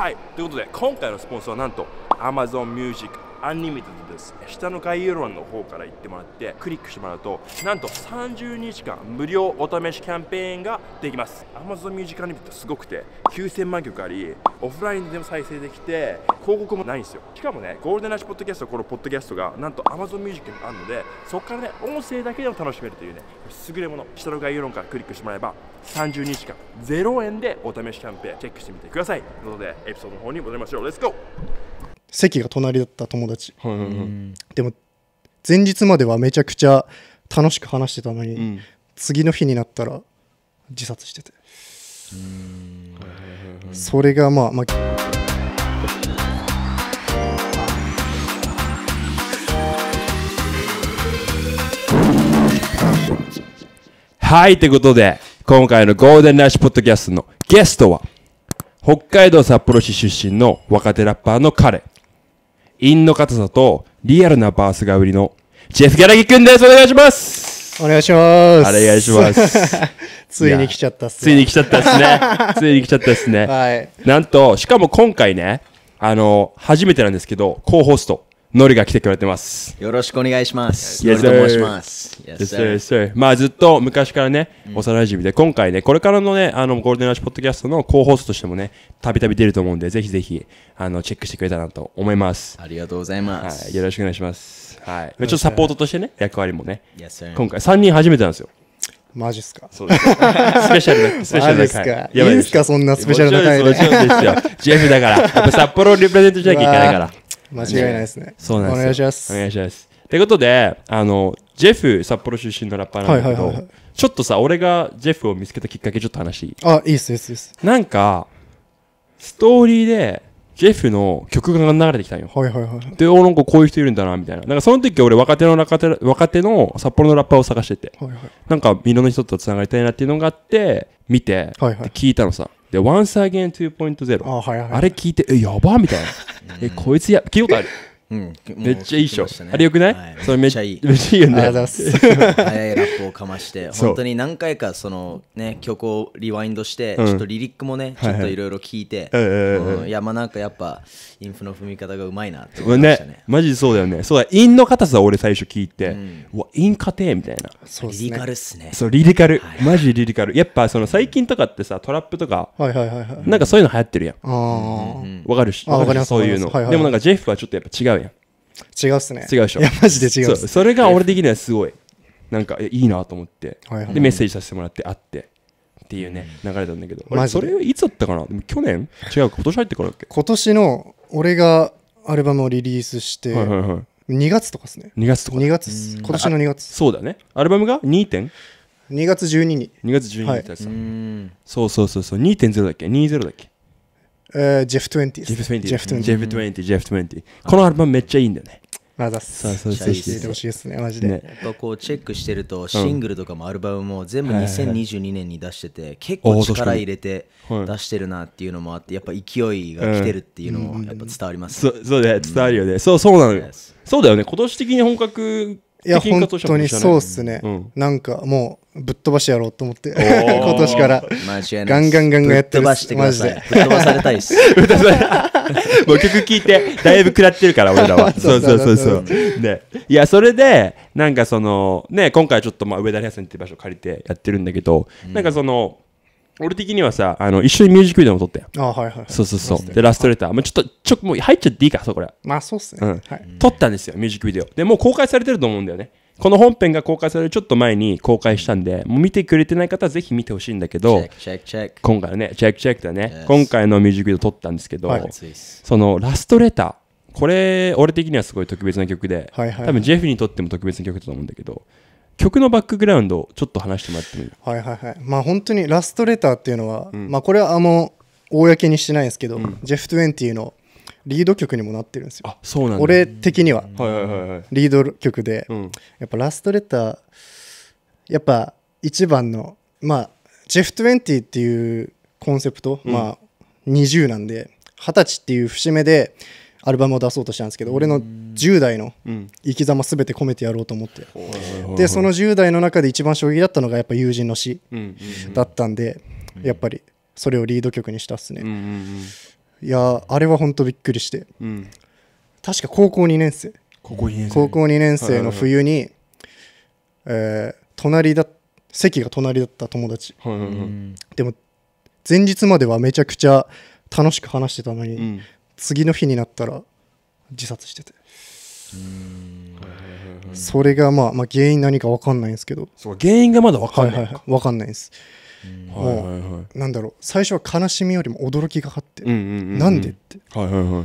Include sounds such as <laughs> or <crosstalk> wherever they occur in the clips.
はいということで今回のスポンサーはなんと AmazonMusic アンリミテッドです下の概要欄の方から行ってもらってクリックしてもらうとなんと30日間無料お試しキャンペーンができます Amazon ミュージ c u n l i m すごくて9000万曲ありオフラインでも再生できて広告もないんですよしかもねゴールデンラッシュポッドキャストこのポッドキャストがなんと Amazon Music にあるのでそこからね音声だけでも楽しめるというね優れもの下の概要欄からクリックしてもらえば30日間0円でお試しキャンペーンチェックしてみてくださいということでエピソードの方に戻りましょうレッツゴー席が隣だった友達、はいはいはいでも前日まではめちゃくちゃ楽しく話してたのに、うん次の日になったら自殺しててそれがまあまあはいということで今回のゴールデンラッシュポッドキャストのゲストは北海道札幌市出身の若手ラッパーの彼陰の硬さとリアルなバースが売りのジェフ・ギャラギ君ですお願いしますお願いします。お願いします。<laughs> ついに来ちゃったっすね。ついに来ちゃったっすね。<laughs> ついに来ちゃったっすね。はい。なんと、しかも今回ね、あの、初めてなんですけど、コーホスト。ノリが来てくれてます。よろしくお願いします。ノリと申します。Yes, sir. Yes, sir. まあずっと昔からね、幼馴染で、今回ね、これからのね、あの、ゴールデンラッシュポッドキャストの候放送としてもね、たびたび出ると思うんで、ぜひぜひ、あの、チェックしてくれたらと思います。ありがとうございます。はい、よろしくお願いします。はい。ちょっとサポートとしてね、役割もね、yes, 今回3人初めてなんですよ。マジっすかそうです。スペシャルな、スペシャルな回。やばいんすか、そんなスペシャルな回で。ジェフだから、やっぱ札幌をリプレゼントしなきゃいけないから。間違いないですね。そうなんですお願いします。お願いします。ということで、あの、ジェフ、札幌出身のラッパーなんだけど、ちょっとさ、俺がジェフを見つけたきっかけちょっと話あ、いいっす、いいっす、いいっす。なんか、ストーリーで、ジェフの曲が流れてきたんよ。はいはいはい。で、俺の子こういう人いるんだな、みたいな。なんかその時俺若手の若手、若手の札幌のラッパーを探してて、はいはい、なんか美濃の人と繋がりたいなっていうのがあって、見て、はいはい、聞いたのさ。で、Once Again 2.0。あ,、はいはい、あれ聞いて、え、やばみたいな。え、こいつや、聞いたことあるうん、めっちゃいいっしょ、ね、あれよくない、はい、それめっちゃいいめっちゃいいよね早いラップをかまして本当に何回かそのね曲をリワインドして、ちょっとリリックもね、はいちょっといろいろ聞いて、いうん、いやまあなんかやっぱインフの踏み方がうまいなって思いましたね、ね、マジそうだよねそうだインの硬さ俺最初聞いて、うん、わインかてみたいなそう、リリカルっすねそうリリカル、マジリリカルやっぱその最近とかってさトラップとか、はいはいはいはい、なんかそういうの流行ってるやんわ、うん、かるしわかりますそういうの、でもなんかジェフはちょっとやっぱ違う違うっすね違うでしょいやマジで違うっすそれが俺的にはすごいなんかいいなと思って、はいはい、でメッセージさせてもらって会ってっていうね流れたんだけど俺それいつだったかな去年違う今年入ってからだっけ今年の俺がアルバムをリリースして、はいはいはい2月とかですね2月とか2月今年の2月そうだねアルバムが 2. 点2月12に2月12にってやつ、はい、そうそうそうそう2.0だっけ20だっけジェフ20ジェフ20ジェフ20ジェフ20ジェフ20このアルバムめっちゃいいんだよねまだそうそうそうそう。ほしいですね、マジで。やっぱこうチェックしてると、シングルとかもアルバムも全部2022年に出してて、結構力入れて出してるなっていうのもあって、やっぱ勢いが来てるっていうのもやっぱ伝わります、そうそうだよ、伝わるよね。そうそうなのよ。そうだよね、今年的に本格いや、本当にそうっすね、なんかもう、ぶっ飛ばしてやろうと思って、今年から、ガンガンガンガンやってます。マジで。ぶっ飛ばされたいっす。<laughs> もう曲聴いて、だいぶ食らってるから、俺らは。<laughs> そうそうそうそう。で、いや、それで、なんかその、ね、今回ちょっと、まあ、上田屋さんっていう場所借りてやってるんだけど、なんかその、俺的にはさ、あの、一緒にミュージックビデオも撮ったよ。あはいはい。そうそうそう。で、ラストレター。もうちょっと、ちょ、もう入っちゃっていいか、そう、これ。まあ、そうっすね。うん。はい、撮ったんですよ、ミュージックビデオ。で、もう公開されてると思うんだよね。この本編が公開されるちょっと前に公開したんで、もう見てくれてない方はぜひ見てほしいんだけど、今回ね、チェックチェックだね、今回のミュージックビデオ撮ったんですけど、はい、そのラストレター、これ、俺的にはすごい特別な曲で、はいはい、多分ジェフにとっても特別な曲だと思うんだけど、曲のバックグラウンドをちょっと話してもらってもいいはいはいはいまあ本当にラストレターっていうのは、うん、まあこれはあの公にしてないんですけど、うん、ジェフトゥエンティのリード曲にもなってるんですよあそうなん俺的には,、リード曲で、うん、やっぱラストレターやっぱ一番のまあジェフトゥエンティっていうコンセプト、まあ20なんで二十歳っていう節目でアルバムを出そうとしたんですけど俺の10代の生き様全て込めてやろうと思って、でその10代の中で一番衝撃だったのがやっぱ友人の詩だったんで、やっぱりそれをリード曲にしたっすね、いやあれは本当びっくりして、確か高校2年生高校2年生の冬に、えー、隣だ席が隣だった友達、でも前日まではめちゃくちゃ楽しく話してたのに、次の日になったら自殺しててそれがまあ、まあ、原因何か分かんないんですけどそう原因がまだ分かんない、はいはい、分かんないですもう、はいはい、なんだろう最初は悲しみよりも驚きがかって、うんうん、なんでって、はいはいは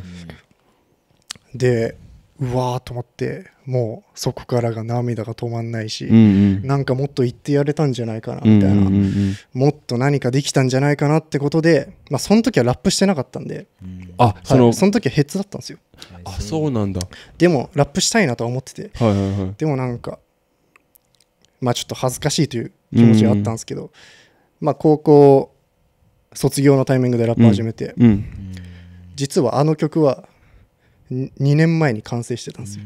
い、でうわーと思ってもうそこからが涙が止まんないし、うんうん、なんかもっと言ってやれたんじゃないかなみたいな、うんうんうんもっと何かできたんじゃないかなってことで、まあ、その時はラップしてなかったんで、うん、あ、はい、そのその時はヘッズだったんですよあそうなんだでもラップしたいなとは思ってて、はいはいはい、でもなんかまあちょっと恥ずかしいという気持ちがあったんですけど、うんうん、まあ、高校卒業のタイミングでラップ始めて、うんうん、実はあの曲は2年前に完成してたんですよ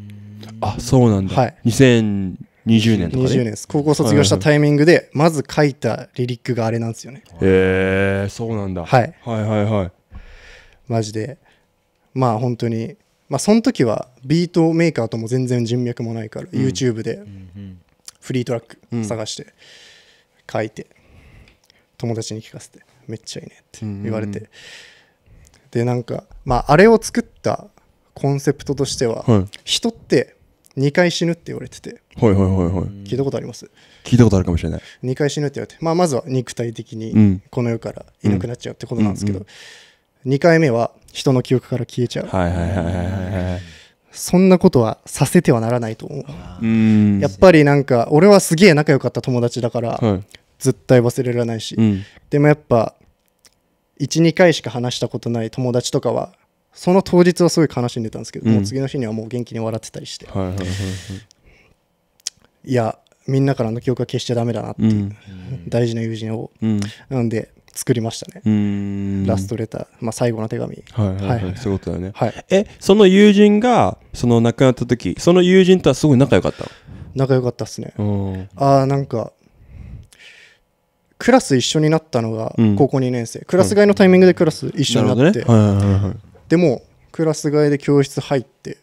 あそうなんだ、はい、2020年とか、ね、20年です高校卒業したタイミングでまず書いたリリックがあれなんですよねへえそうなんだ、はい、はいはいはいマジでまあ本当にまあその時はビートメーカーとも全然人脈もないから、うん、YouTube でフリートラック探して書いて、うん、友達に聞かせてめっちゃいいねって言われて、うんうんでなんか、まあ、あれを作ったコンセプトとしては、はい、人って2回死ぬって言われてて、はいはいはいはい、聞いたことあります聞いたことあるかもしれない2回死ぬって言われて、まあ、まずは肉体的にこの世からいなくなっちゃうってことなんですけど、うんうん、2回目は人の記憶から消えちゃう、はいはいはいはいはいそんなことはさせてはならないと思うやっぱりなんか俺はすげえ仲良かった友達だから、はい、絶対忘れられないし、うん、でもやっぱ12回しか話したことない友達とかはその当日はすごい悲しんでたんですけど、うん、もう次の日にはもう元気に笑ってたりして、はいはいはいはい、いやみんなからの記憶は消しちゃだめだなっていう、ん、<laughs> 大事な友人を、うん、なんで作りましたねラストレター、まあ、最後の手紙はいはい、はいそういうことだね、はい、えその友人がその亡くなった時その友人とはすごい仲良かった仲良かったっすねああなんかクラス一緒になったのが高校2年生、うん、クラス外のタイミングでクラス一緒になって、うんなねはいはいはい、でもクラス替えで教室入って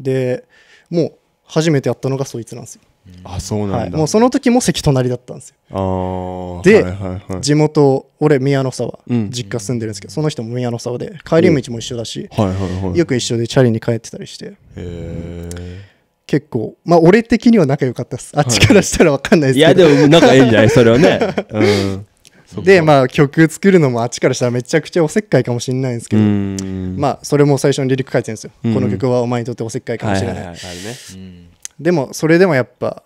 でもう初めてやったのがそいつなんですよ。あそうなん、はい、もうその時も席隣だったんですよで、はいはいはい、地元俺宮の沢、実家住んでるんですけどその人も宮の沢で帰り道も一緒だし、はいはいはい、よく一緒でチャリに帰ってたりして、うえ結構まあ俺的には仲良かったですあっちからしたら分かんないですけど、はい、いやでも仲いいんじゃないそれはね、う <laughs> んで、まあ、曲作るのもあっちからしたらめちゃくちゃおせっかいかもしれないんですけど、まあ、それも最初にリリック書いてるんですよ、この曲はお前にとっておせっかいかもしれない。でもそれでもやっぱ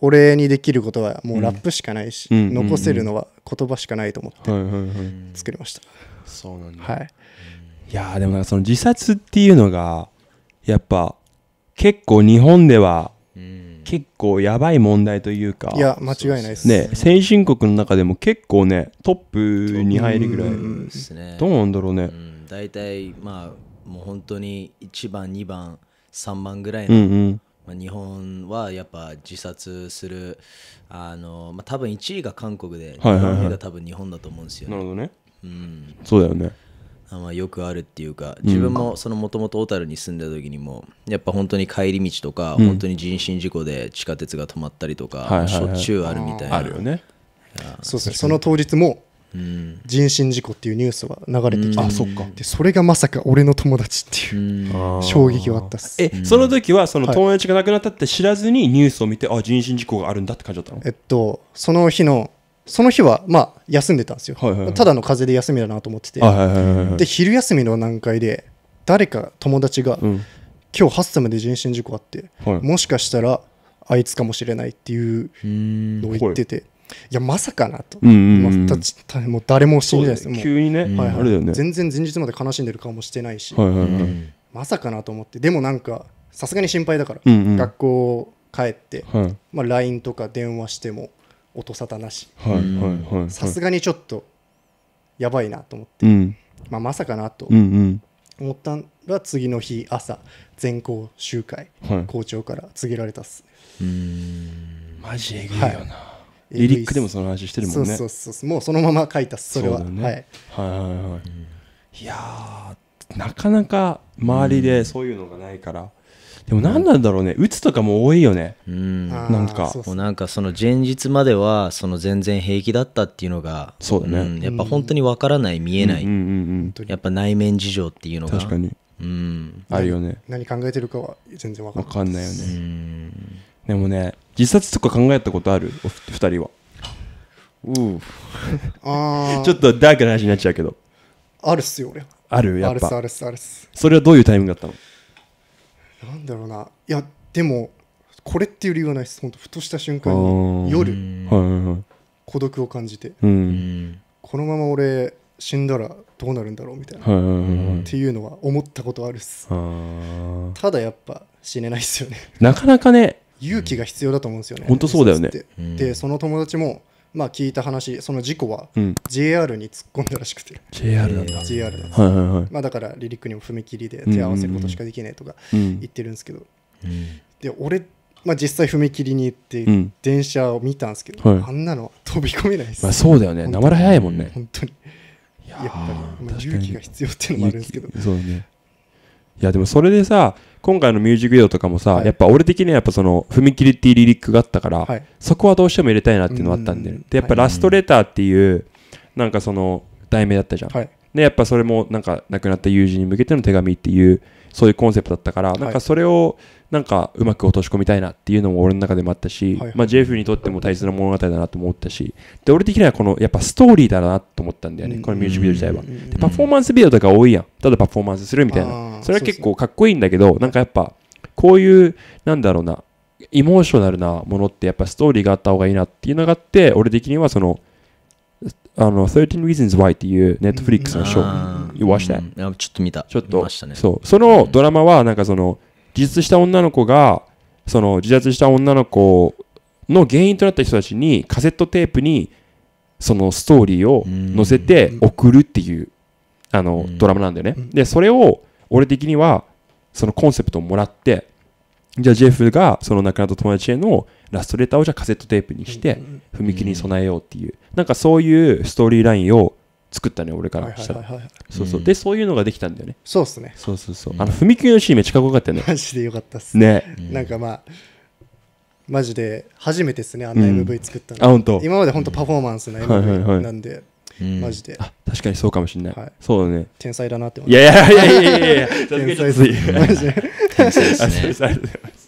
俺にできることはもうラップしかないし、残せるのは言葉しかないと思って作りました。そうなんだ、はい、いやでもその自殺っていうのがやっぱ結構日本では結構やばい問題というかいや間違いないですね先進国の中でも結構ねトップに入るぐらい、ね、どうなんだろうね、うん、大体まあもう本当に1番2番3番ぐらいの、うんうんまあ、日本はやっぱ自殺するあの、まあ、多分1位が韓国で、は2位が多分日本だと思うんですよね、なるほどね、うん、そうだよねあまあ、よくあるっていうか自分ももともと小樽に住んでた時にもやっぱ本当に帰り道とか、うん、本当に人身事故で地下鉄が止まったりとか、しょっちゅうあるみたいなあるよねそうですねその当日も人身事故っていうニュースは流れてきて、うん、あそっかでそれがまさか俺の友達っていう、うん、衝撃はあったっすえ、うん、その時はその友達が亡くなったって知らずにニュースを見て、はい、あ人身事故があるんだって感じだったのえっとその日のその日はまあ休んでたんですよ、はいはいはい、ただの風邪で休みだなと思ってて、はいはいはい、で昼休みの段階で誰か友達が、うん、今日ッサムで人身事故あって、はい、もしかしたらあいつかもしれないっていうのを言ってて。いやまさかなと、うんうんうんまもう誰も信じないですもう急にね、はいはいね、全然前日まで悲しんでる顔もしてないし、はいはいはい、まさかなと思ってでもなんかさすがに心配だから、うんうん、学校帰って、はい、まあ、LINE とか電話しても音沙汰なしさすがにちょっとやばいなと思って、うん、まあ、まさかなと思ったが次の日朝全校集会、はい、校長から告げられたっすうんマジえぐいよな、はいリリックでもその話してるもんねそうそうそうもうそのまま書いたっすそれは、ね、はい、はいはいはい、うん、いやなかなか周りでそういうのがないから、でも何なんだろうね、うとかも多いよね。うん、なんか。もうなんかその前日までは、その全然平気だったっていうのが、そうだね。うん、やっぱ本当にわからない、見えない、うんうんうん、やっぱ内面事情っていうのが。確かに。うん。あるよね。何考えてるかは全然わかんない。よね。でもね、自殺とか考えたことあるお二人は。う <laughs> ちょっとダークな話になっちゃうけど。あるっすよ、俺。あるやっぱ。あるっす、あるっす、あるっす。それはどういうタイミングだったのなんだろうないやでもこれっていう理由はないです本当ふとした瞬間に夜孤独を感じて、このまま俺死んだらどうなるんだろうみたいな、っていうのは思ったことあるっすただやっぱ死ねないっすよねなかなかね勇気が必要だと思うんですよね本当そうだよねでその友達もまあ、聞いた話その事故は JR に突っ込んだらしくて、JR なんだ JR なんはいはいはいまあ、だから離陸にも踏切で手合わせることしかできないとか言ってるんですけど、で俺まあ、実際踏切に行って電車を見たんですけど、うんあんなの飛び込めないです、まあ、そうだよねなまら早いもんね本当にやっぱり、重機勇気が必要っていうのもあるんですけど、そうね、いやでもそれでさ今回のミュージックビデオとかもさ、はい、やっぱ俺的にはやっぱその踏切っていうリリックがあったから、はい、そこはどうしても入れたいなっていうのはあったんで、でやっぱラストレターっていうなんかその題名だったじゃん、はい、でやっぱそれもなんか亡くなった友人に向けての手紙っていうそういうコンセプトだったから、なんかそれをなんかうまく落とし込みたいなっていうのも俺の中でもあったし、はいはい、まあ、JF にとっても大切な物語だなと思ったしで俺的にはこのやっぱストーリーだなと思ったんだよね、このミュージックビデオ自体は、でパフォーマンスビデオとか多いやんただパフォーマンスするみたいなそれは結構かっこいいんだけど、なんかやっぱこういうなんだろうなイモーショナルなものってやっぱストーリーがあった方がいいなっていうのがあって俺的にはそのあの13 Reasons Why っていうネットフリックスのショー、うん、You watched that? ちょっと見た。ちょっと、ね、そう。そのドラマは、なんかその、うん自殺した女の子が、その自殺した女の子の原因となった人たちにカセットテープにそのストーリーを載せて送るっていうあのドラマなんだよね。で、それを俺的にはそのコンセプトをもらって、じゃあジェフがその亡くなった友達へのラストレターをじゃあカセットテープにして踏切に備えようっていう、なんかそういうストーリーラインを作ったね俺からしたらそうそうでそういうのができたんだよねそうっすねそうそうそうあの踏切のシーンめっちゃかっこよかったよねマジでよかったっすねなんかまあマジで初めてですねあんな MV 作ったあ本当今まで本当パフォーマンスな MV なんで、マジで、確かにそうかもしれない、そうだね天才だなって思いやいやいやいやいやいや <laughs> 天才いや <laughs> 天才いやいやいやいやいやいいや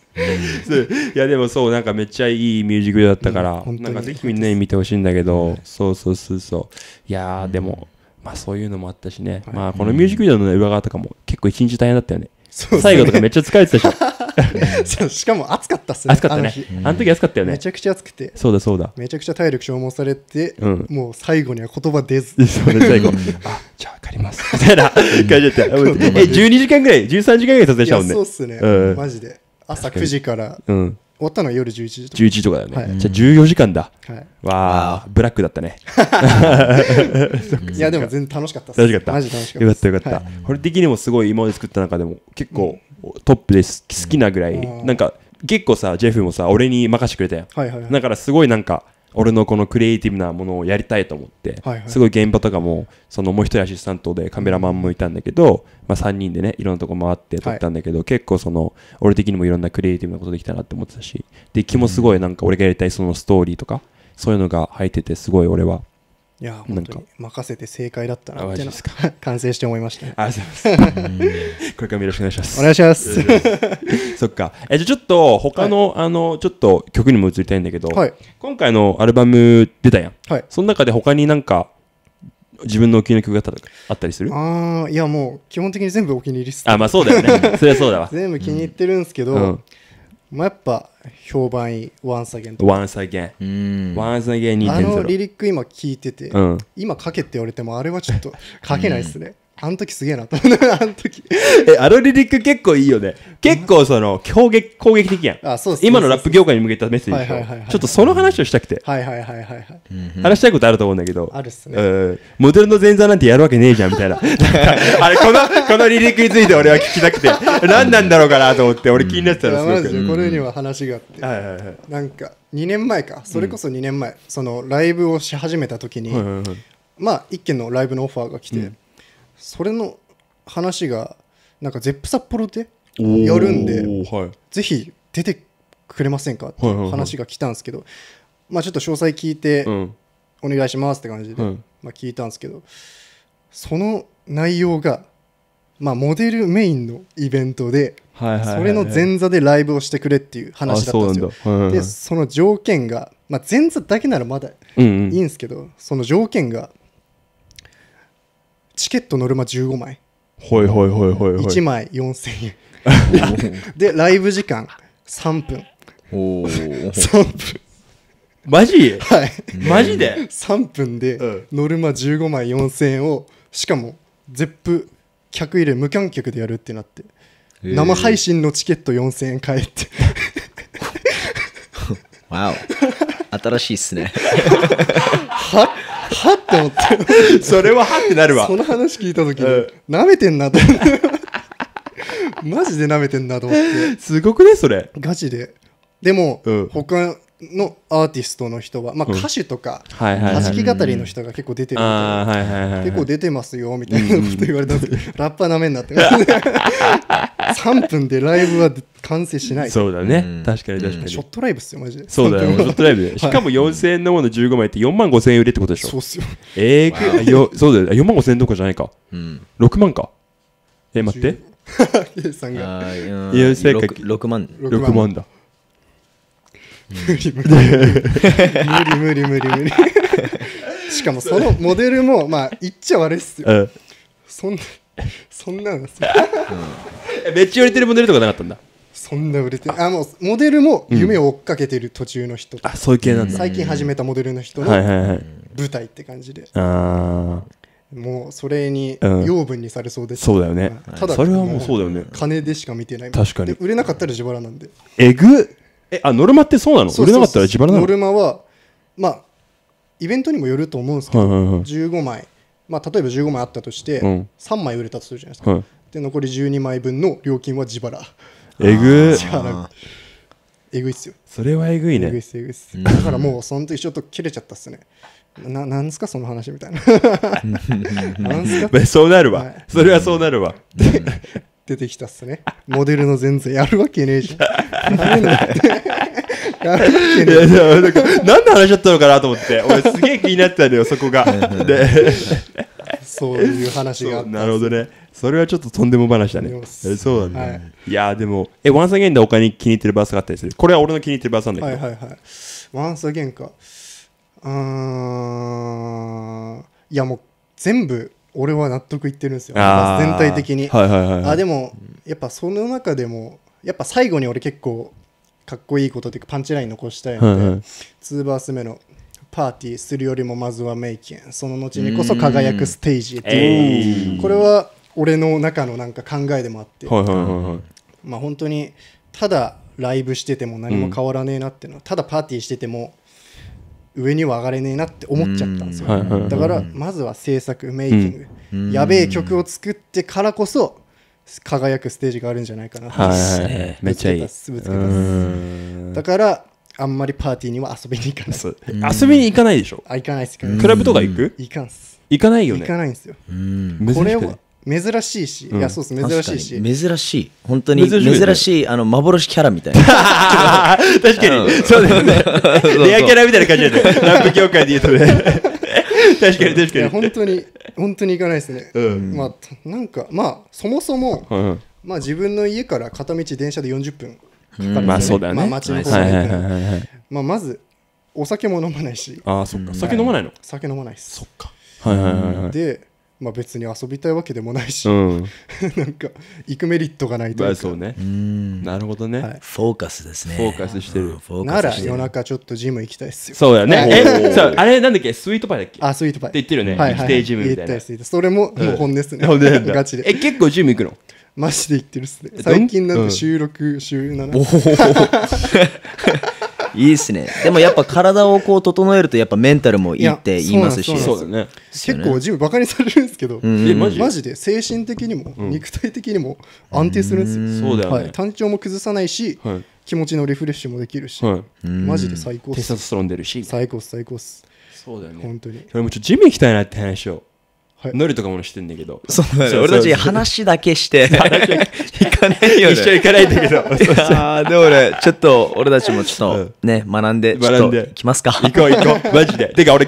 いやでもそうなんかめっちゃいいミュージックビデオだったから、うん、なんかぜひみんなに見てほしいんだけど、はい、そうそうそうそういやーでも、まあそういうのもあったしね、はい、まあこのミュージックビデオの裏側とかも結構一日大変だったよねね、最後とかめっちゃ疲れてたし <laughs> しかも暑かったっすね暑かったねあの時暑かったよねめちゃくちゃ暑くてそうだそうだめちゃくちゃ体力消耗されて、うん、もう最後には言葉出ず <laughs> そうね最後あじゃあ分かりますみたいな感じだったえ12時間ぐらい13時間ぐらい撮影したもんねそうっすね、うん、マジで朝9時から終わったのは夜11時とか11時とかだよね、じゃあ14時間だ、はいわあブラックだったねいやでも全然楽しかった楽しかったよかったよかった、これ的にもすごい今まで作った中でも結構トップです好きなぐらい、なんか結構さジェフもさ俺に任せてくれたよ、はいはいだからすごいなんか俺のこのクリエイティブなものをやりたいと思って、はいはい、すごい現場とかもそのもう一人アシスタントでカメラマンもいたんだけど、まあ、3人でねいろんなとこ回って撮ったんだけど、はい、結構その俺的にもいろんなクリエイティブなことできたなって思ってたしで気もすごいなんか俺がやりたいそのストーリーとかそういうのが入っててすごい俺はいや本当に任せて正解だったなっていうのは完成 <laughs> して思いました、ね、ありがとうございます <laughs> これからもよろしくお願いしますお願いします <laughs> そっかえじゃちょっと他の、はい、あのちょっと曲にも移りたいんだけど、はい、今回のアルバム出たやん、はい、その中で他になんか自分のお気に入りの曲があったりするああいやもう基本的に全部お気に入りっす、あまあそうだよねそれはそうだわ全部気に入ってるんですけど、うんうんまあ、やっぱ評判いい「Once Again」とか「Once Again」「Once a g a i n あのリリック今聞いてて、うん、今書けって言われてもあれはちょっと書けないですね、あの時すげえなと思っあの時。え、あのリリック結構いいよね。結構その、攻撃、攻撃的やん。あ、そうです、今のラップ業界に向けたメッセージちょっとその話をしたくて。はいはいはいはい、話したいことあると思うんだけど。あるっすね。モデルの前座なんてやるわけねえじゃん、みたいな。<laughs> あれ、この、このリリックについて俺は聞きたくて、何なんだろうかなと思って、俺気になってたの、すごく。これには話があって。はいはいはい。なんか、2年前か。それこそ2年前。その、ライブをし始めた時に、まあ、一件のライブのオファーが来て、それの話がなんかゼップ札幌でやるんで、はい、ぜひ出てくれませんかって話が来たんですけど、まあ、ちょっと詳細聞いて、お願いしますって感じで、うん、まあ、聞いたんですけどその内容が、まあ、モデルメインのイベントで、それの前座でライブをしてくれっていう話だったんですよ。はいはいはい、でその条件が、まあ、前座だけならまだいいんですけど、うんうん、その条件がチケットノルマ15枚ほいほいほいほいほい1枚4000円 <laughs> でライブ時間3分おお3分マジはいマジで3分でノルマ15枚4000円をしかも絶 e 客入れ無観客でやるってなって生配信のチケット4000円買えって <laughs> わお新しいっすねは <laughs> はって思って。それははってなるわ。その話聞いた時に、な、めてんなと思って。マジでなめてんなと思って。<laughs> すごくね、それ。ガチで。でも、他のアーティストの人は、まあ、歌手とか弾き語りの人が結構出てるみたいな結構出てますよみたいなこと言われたんですけど、ラッパーなめになって3 <laughs> 分でライブは完成しないそうだね、確かに確かに、ショットライブっすよマジでそうだよショットライブしかも4000円のもの15枚って4万5000円売れってことでしょそうっすよええよそうだよ4万5000円どこじゃないか、6万かえ待って K <laughs> さんがい6万6万だ無理無理無理無理無理しかもそのモデルもまあ言っちゃ悪いっすよ、うん、そんなそんなのさ、うん、めっちゃ売れてるモデルとかなかったんだそんな売れてあもうモデルも夢を追っかけてる途中の人、うん、あそういう系なんだ最近始めたモデルの人の舞台って感じで、はいはい、もうそれに養分にされそうです、そうだよねただそれはもうそうだよね金でしか見てない確かに売れなかったら自腹なんでえぐっえあノルマってそうなの売れなかったら自腹なのノルマはまあイベントにもよると思うんですけど、はいはいはい、15枚、まあ、例えば15枚あったとして、うん、3枚売れたとするじゃないですか、はい、で残り12枚分の料金は自腹えぐえぐいっすよそれはえぐいねえぐいっすえぐいっす、だからもうその時ちょっと切れちゃったっすねななんすかその話みたいな <laughs> なんすか <laughs> そうなるわ、はい、それはそうなるわ出てきたっすね。モデルの全然やるわけねえじゃん。<laughs> なん何の話だったのかなと思って、俺すげえ気になってたんだよ、そこが。で、そういう話があっなるほどね。それはちょっととんでも話だね。そうだ、ねい。やでも、え、ワンサゲンでお金気に入ってるバースがあったりする。これは俺の気に入ってるバースなんだけど。はいはいはい。ワンスゲンか。うん。いやもう全部俺は納得いってるんですよ、全体的に、はいはいはい、あでもやっぱその中でもやっぱ最後に俺結構かっこいいことていうかパンチライン残したいので、はいはい、2バース目の「パーティーするよりもまずはメイキンその後にこそ輝くステージ」っていう、えー、これは俺の中のなんか考えでもあって、はいはいはいはい、まあ本当にただライブしてても何も変わらねえなっていうのは、うん、ただパーティーしてても上には上がれねえなって思っちゃったんですよ、だからまずは制作メイキング、うん、やべえ曲を作ってからこそ輝くステージがあるんじゃないかなめっちゃいいぶつけただからあんまりパーティーには遊びに行かない遊びに行かないでしょあ行かないですクラブとか行く行かんす行かないよね行かないんですよこれは珍しいし、うん、いやそうです珍しいし珍しい本当に珍しい、ねしい、あの幻キャラみたいな <laughs> 確かにそうですねレアキャラみたいな感じで <laughs> ラップ業界で言うとね <laughs> 確かに確かに本当に本当にいかないですね、うん、まあなんかまあそもそも、はいはい、まあ自分の家から片道電車で40分かかるんで、ねうん、まあそうだね、まあ、町の方はいはいはい、まあまずお酒も飲まないしあそっか、酒飲まないの酒飲まないですそっかはいはいはい、はい、でまあ、別に遊びたいわけでもないし、うん、<laughs> なんか行くメリットがないというか、そうねなるほどね、はい、フォーカスですねフォーカスしてる、うん、なら夜中ちょっとジム行きたいっすよそうだねえ <laughs> そうあれなんだっけスイートパイだっけあスイートパイって言ってるね、はいはい、はい、ジムみたいなそれももう本ですね、うん、<laughs> ガチでえ結構ジム行くのマジで行ってるっすね最近なんて収録、うん、おおいいっすね。でもやっぱ体をこう整えるとやっぱメンタルもいいって言いますし。そうだね。結構ジムバカにされるんですけど、マジで精神的にも肉体的にも安定するんですよ。そうだよね。単調も崩さないし、気持ちのリフレッシュもできるし、マジで最高っす。テストストロン出るし。最高っす、最高っす。そうだよね。本当に。それもちょっとジム行きたいなって話を。ノリとかもしてんだけど。そうだね。俺たち話だけして、行かないよ一緒行かないんだけど。あ <laughs> あ、でもちょっと俺たちもちょっとね、学んで、学んで。行きますか。行こう行こう。<laughs> マジで。てか俺、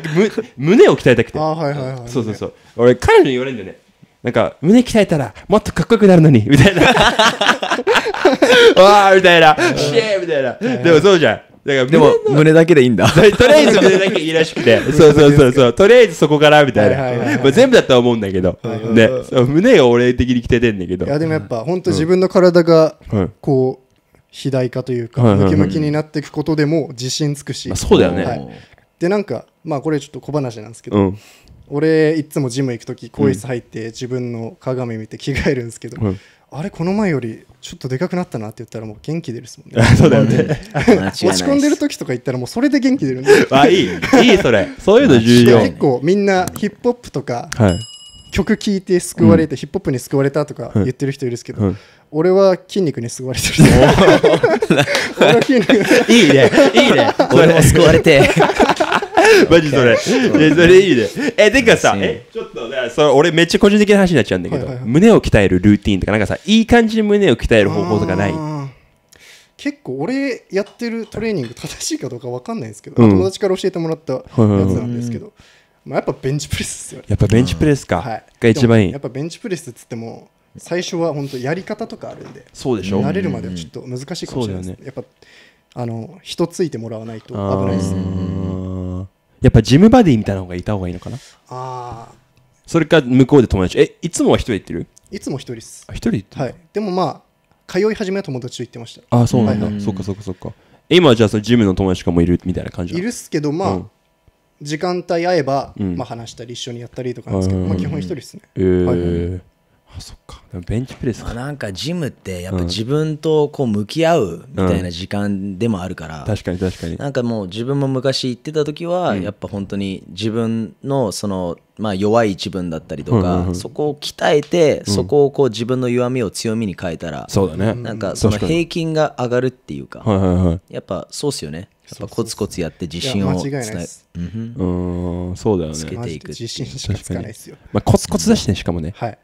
胸を鍛えたくて。あはいはいはい。そうそうそう。俺、彼女に言われるんだよね。なんか、胸鍛えたら、もっとかっこよくなるのに、みたいな。<laughs> わあみたいな。シェーみたいな。でもそうじゃん。からでも胸だけでいいんだとりあえず胸だけいいらしくて <laughs> そうそうそうそう <laughs> とりあえずそこからみたいな、まあ、全部だとは思うんだけど、ね、胸が俺的に着ててんだけどいやでもやっぱ本当自分の体がこう、肥大化というか、ムキムキになっていくことでも自信つくし、そうだよね、でなんかまあこれちょっと小話なんですけど、俺いつもジム行く時更衣室入って自分の鏡見て着替えるんですけど、あれこの前よりちょっとでかくなったなって言ったらもう元気出るですもんね。<laughs> そうだよね。落ち込んでる時とか言ったらもうそれで元気出るんで。あいいいいそれ。そういうの重要。結構みんなヒップホップとか、はい、曲聴いて救われて、うん、ヒップホップに救われたとか言ってる人いるんですけど、うん、俺は筋肉に救われてる。俺は筋肉。<laughs> いいねいいね。<laughs> 俺も救われて。<laughs> マジそれ。それいいね。え、てかさ、え、ちょっとね、それ俺めっちゃ個人的な話になっちゃうんだけど、胸を鍛えるルーティンとか、なんかさ、いい感じに胸を鍛える方法とかない結構俺やってるトレーニング正しいかどうか分かんないですけど、うん友達から教えてもらったやつなんですけど、まあ、やっぱベンチプレスですよねやっぱベンチプレスか。はい、が一番いいやっ。ぱベンチプレスっつっても最初は本当やり方とかあるんでそうでしょ慣れるまではちょっと難しいかもしれないです、そうだよねあの人ついてもらわないと危ないですねやっぱジムバディみたいな方がいた方がいいのかなああそれか向こうで友達えいつもは一人行ってるいつも一人ですあ一人はいでもまあ通い始めは友達と行ってましたあそうなんだ、はいはい、そっかそっかそっか今じゃあそのジムの友達とかもいるみたいな感じいるっすけどまあ、うん、時間帯合えば、うん、まあ、話したり一緒にやったりとかなんですけど、うん、まあ、基本一人っすね、えー、はいあそっかベンチプレスか、まあ、なんかジムってやっぱ自分とこう向き合うみたいな時間でもあるから、うん、確かに確かになんかもう自分も昔行ってた時は、やっぱ本当に自分のそのまあ弱い自分だったりとか、うんうんうん、そこを鍛えて、そこをこう自分の弱みを強みに変えたら、うん、そうだねなんかその平均が上がるっていうか、はいはいはい、やっぱそうっすよねやっぱコツコツやって自信をつなうん、うん、そうだよねつけていく自信しかつかないですよ、まあ、コツコツだしねしかもね、はい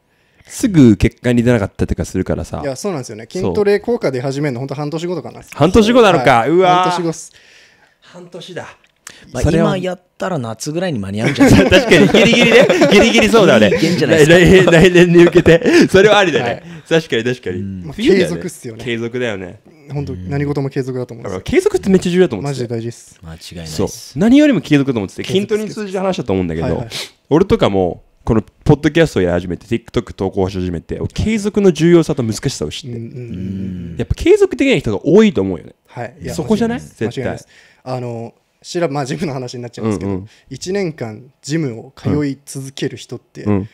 すぐ結果に出なかったとかするからさいやそうなんですよね筋トレ効果で始めるの本当半年後とかなんです半年後なのか、はい、うわ半年後っす半年だまあ、今やったら夏ぐらいに間に合うんじゃない <laughs> 確かにギリギリねギリギリそうだね来年に受けてそれはありだね、はい、確かに確かに、まあ、継続っすよね継続だよね本当何事も継続だと思う継続ってめっちゃ重要だと思うマジで大事です間違いないそう何よりも継続だと思ってて筋トレに通じて話したと思うんだけど、はいはい、俺とかもこのポッドキャストをやり始めて、TikTok 投稿し始めて、継続の重要さと難しさを知って、やっぱ継続できない人が多いと思うよね。はい、いそこじゃない絶対あのしら、まあ、ジムの話になっちゃいますけど、うんうん、1年間ジムを通い続ける人って、うん、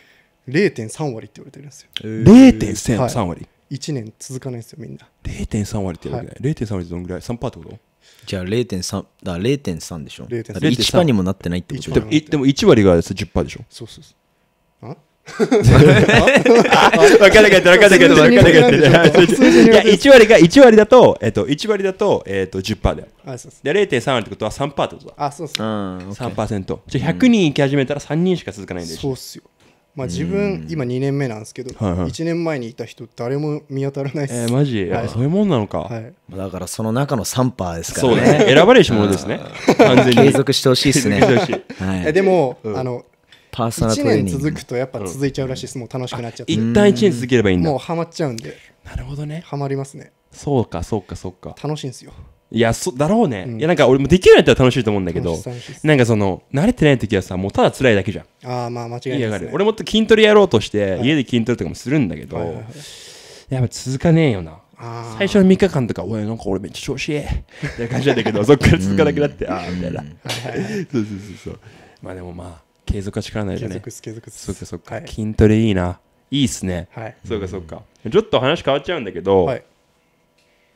0.3割って言われてるんですよ。えー、0.3割、はい、?1 年続かないですよ、みんな。0.3割ってわれぐらい、はい、?0.3 割ってどのぐらい ?3 パーってことじゃあ0.3だ0.3でしょ。0.3 1にもなってないってことでも1割が10パーでしょ。そうそうそう。分 <laughs> かんなかった、分かんなかった、分かんなかった。いや、1割が、一割だと、えっと、一割だと、えっと、十10%だよ。で、零点三割ってことは三パ3%ってことだ。あ、そうっすね。トじゃ百人行き始めたら三人しか続かないんでそうっすよ。まあ、自分、今二年目なんですけど、一年前にいた人、誰も見当たらないです。えマジ、はい、そういうもんなのか。はい、だから、その中の三パーですからね。選ばれし者ですね。完全に。継続してほしいっすね。はい、でも、あの、パーソナルトレーニング1年続くとやっぱ続いちゃうらしいです、もう楽しくなっちゃって一旦1年続ければいいんだもうハマっちゃうんでなるほどねハマりますねそうかそうかそうか楽しいんですよいやそだろうね、うん、いやなんか俺もできるようになったら楽しいと思うんだけどなんかその慣れてない時はさもうただ辛いだけじゃんああまあ間違いない、ね、俺もっと筋トレやろうとして、はい、家で筋トレとかもするんだけど、はいはいはい、やっぱ続かねえよな最初の3日間とか、おい、なんか俺めっちゃ調子ええみたいな感じなんだけど、そっから続かなくなって、ああ、みたいな。<laughs> そうそうそうそう。まあでもまあ、継続は力ないよね。継続継続そっそっはい、筋トレいいな。いいっすね。はい。そうかそうか。ちょっと話変わっちゃうんだけど、はい、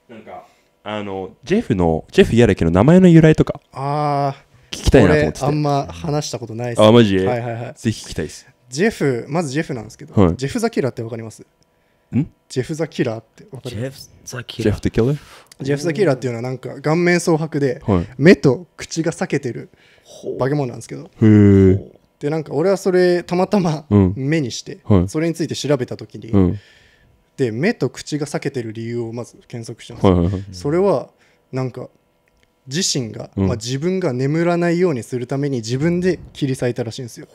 なんか、あの、ジェフの、ジェフやるけど名前の由来とか、ああ、聞きたいなと思ってて。あんま話したことないです、ね。あ、マジはいはいはい。ぜひ聞きたいです。ジェフ、まずジェフなんですけど、はい、ジェフ・ザ・キラーってわかりますんジェフ・ザ・キラーってわかりますジェフ・ザ・キラー。ジェフ・ザ・キラージェフ・・キラーっていうのはなんか顔面蒼白で、目と口が裂けてる化け物なんですけど、へえ。でなんか俺はそれたまたま目にして、それについて調べた時に、うん、で目と口が裂けてる理由をまず検索したんですはいはいはい、それはなんか自身が、うん、まあ、自分が眠らないようにするために自分で切り裂いたらしいんですよ。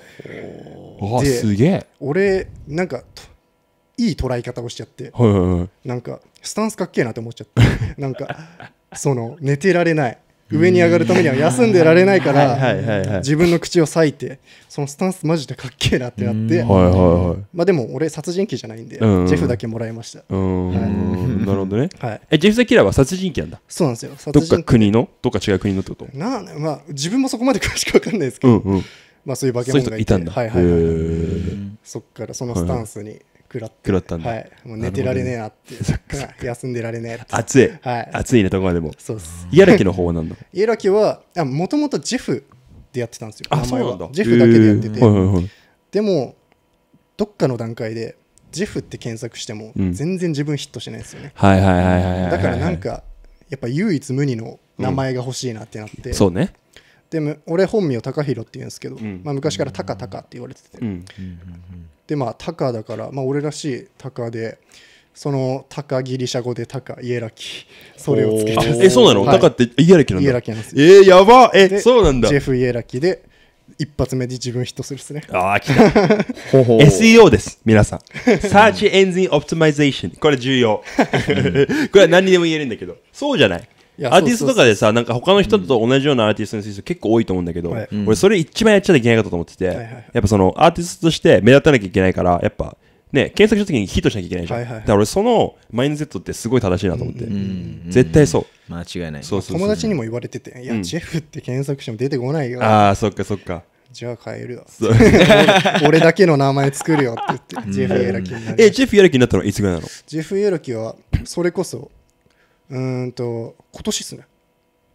ですげえ俺なんかいい捉え方をしちゃって、はいはいはい、なんかスタンスかっけえなって思っちゃってなんかその寝てられない上に上がるためには休んでられないから、自分の口を裂いて、そのスタンスマジでかっけえなってなって、まあでも俺殺人鬼じゃないんで、ジェフだけもらいました。なるほどね。はい、えジェフ・ザ・キラーは殺人鬼なんだ。そうなんですよ。どっか国のどっか違う国のってことなまあ自分もそこまで <laughs> 詳しく分かんないですけど、まあそういう化け物がいたんだ。はいはいはい。そっからそのスタンスに食らって食らったんだ、はい、もう寝てられねえなってそっから休んでられねえって暑い、はい、暑いねどこまでもそうっすイエラキの方は何だ家ら <laughs> ラキはもともとジェフでやってたんですよあそうなんだジェフだけでやってて、でもどっかの段階でジェフって検索しても全然自分ヒットしないですよね、はいはいはいはい、だからなんかやっぱ唯一無二の名前が欲しいなってなって、そうねでも俺本名高弘って言うんですけど、うん、まあ、昔から「タカタカ」って言われてて、うん、でまあタカだから、まあ、俺らしいタカでそのタカギリシャ語でタカイエラキ <laughs> それをつけてえそうなの、はい、タカってイエラキなんだイエラキなんですえー、やばえそうなんだジェフイエラキで一発目で自分ヒットするですね。ああ、来た。SEO <laughs> です、皆さん。Search Engine Optimization。これ重要。<laughs> これは何にでも言えるんだけど、そうじゃない。アーティストとかでさなんか他の人と同じようなアーティストにする人結構多いと思うんだけど、はい、俺それ一番やっちゃいけないかと思ってて、はいやっぱそのアーティストとして目立たなきゃいけないからやっぱね、検索した時にヒットしなきゃいけないじゃん、はいはいはい、だから俺そのマインドセットってすごい正しいなと思って、うん絶対そう間違いないそう友達にも言われてて「いや、うん、ジェフって検索しても出てこないよ」ああそっかそっかじゃあ変えるだ <laughs> 俺だけの名前作るよって言ってジェフ・エラキになえジェフ・エラキになったのいつぐらいなのジェフ・エラキはそれこそうんと今年ですね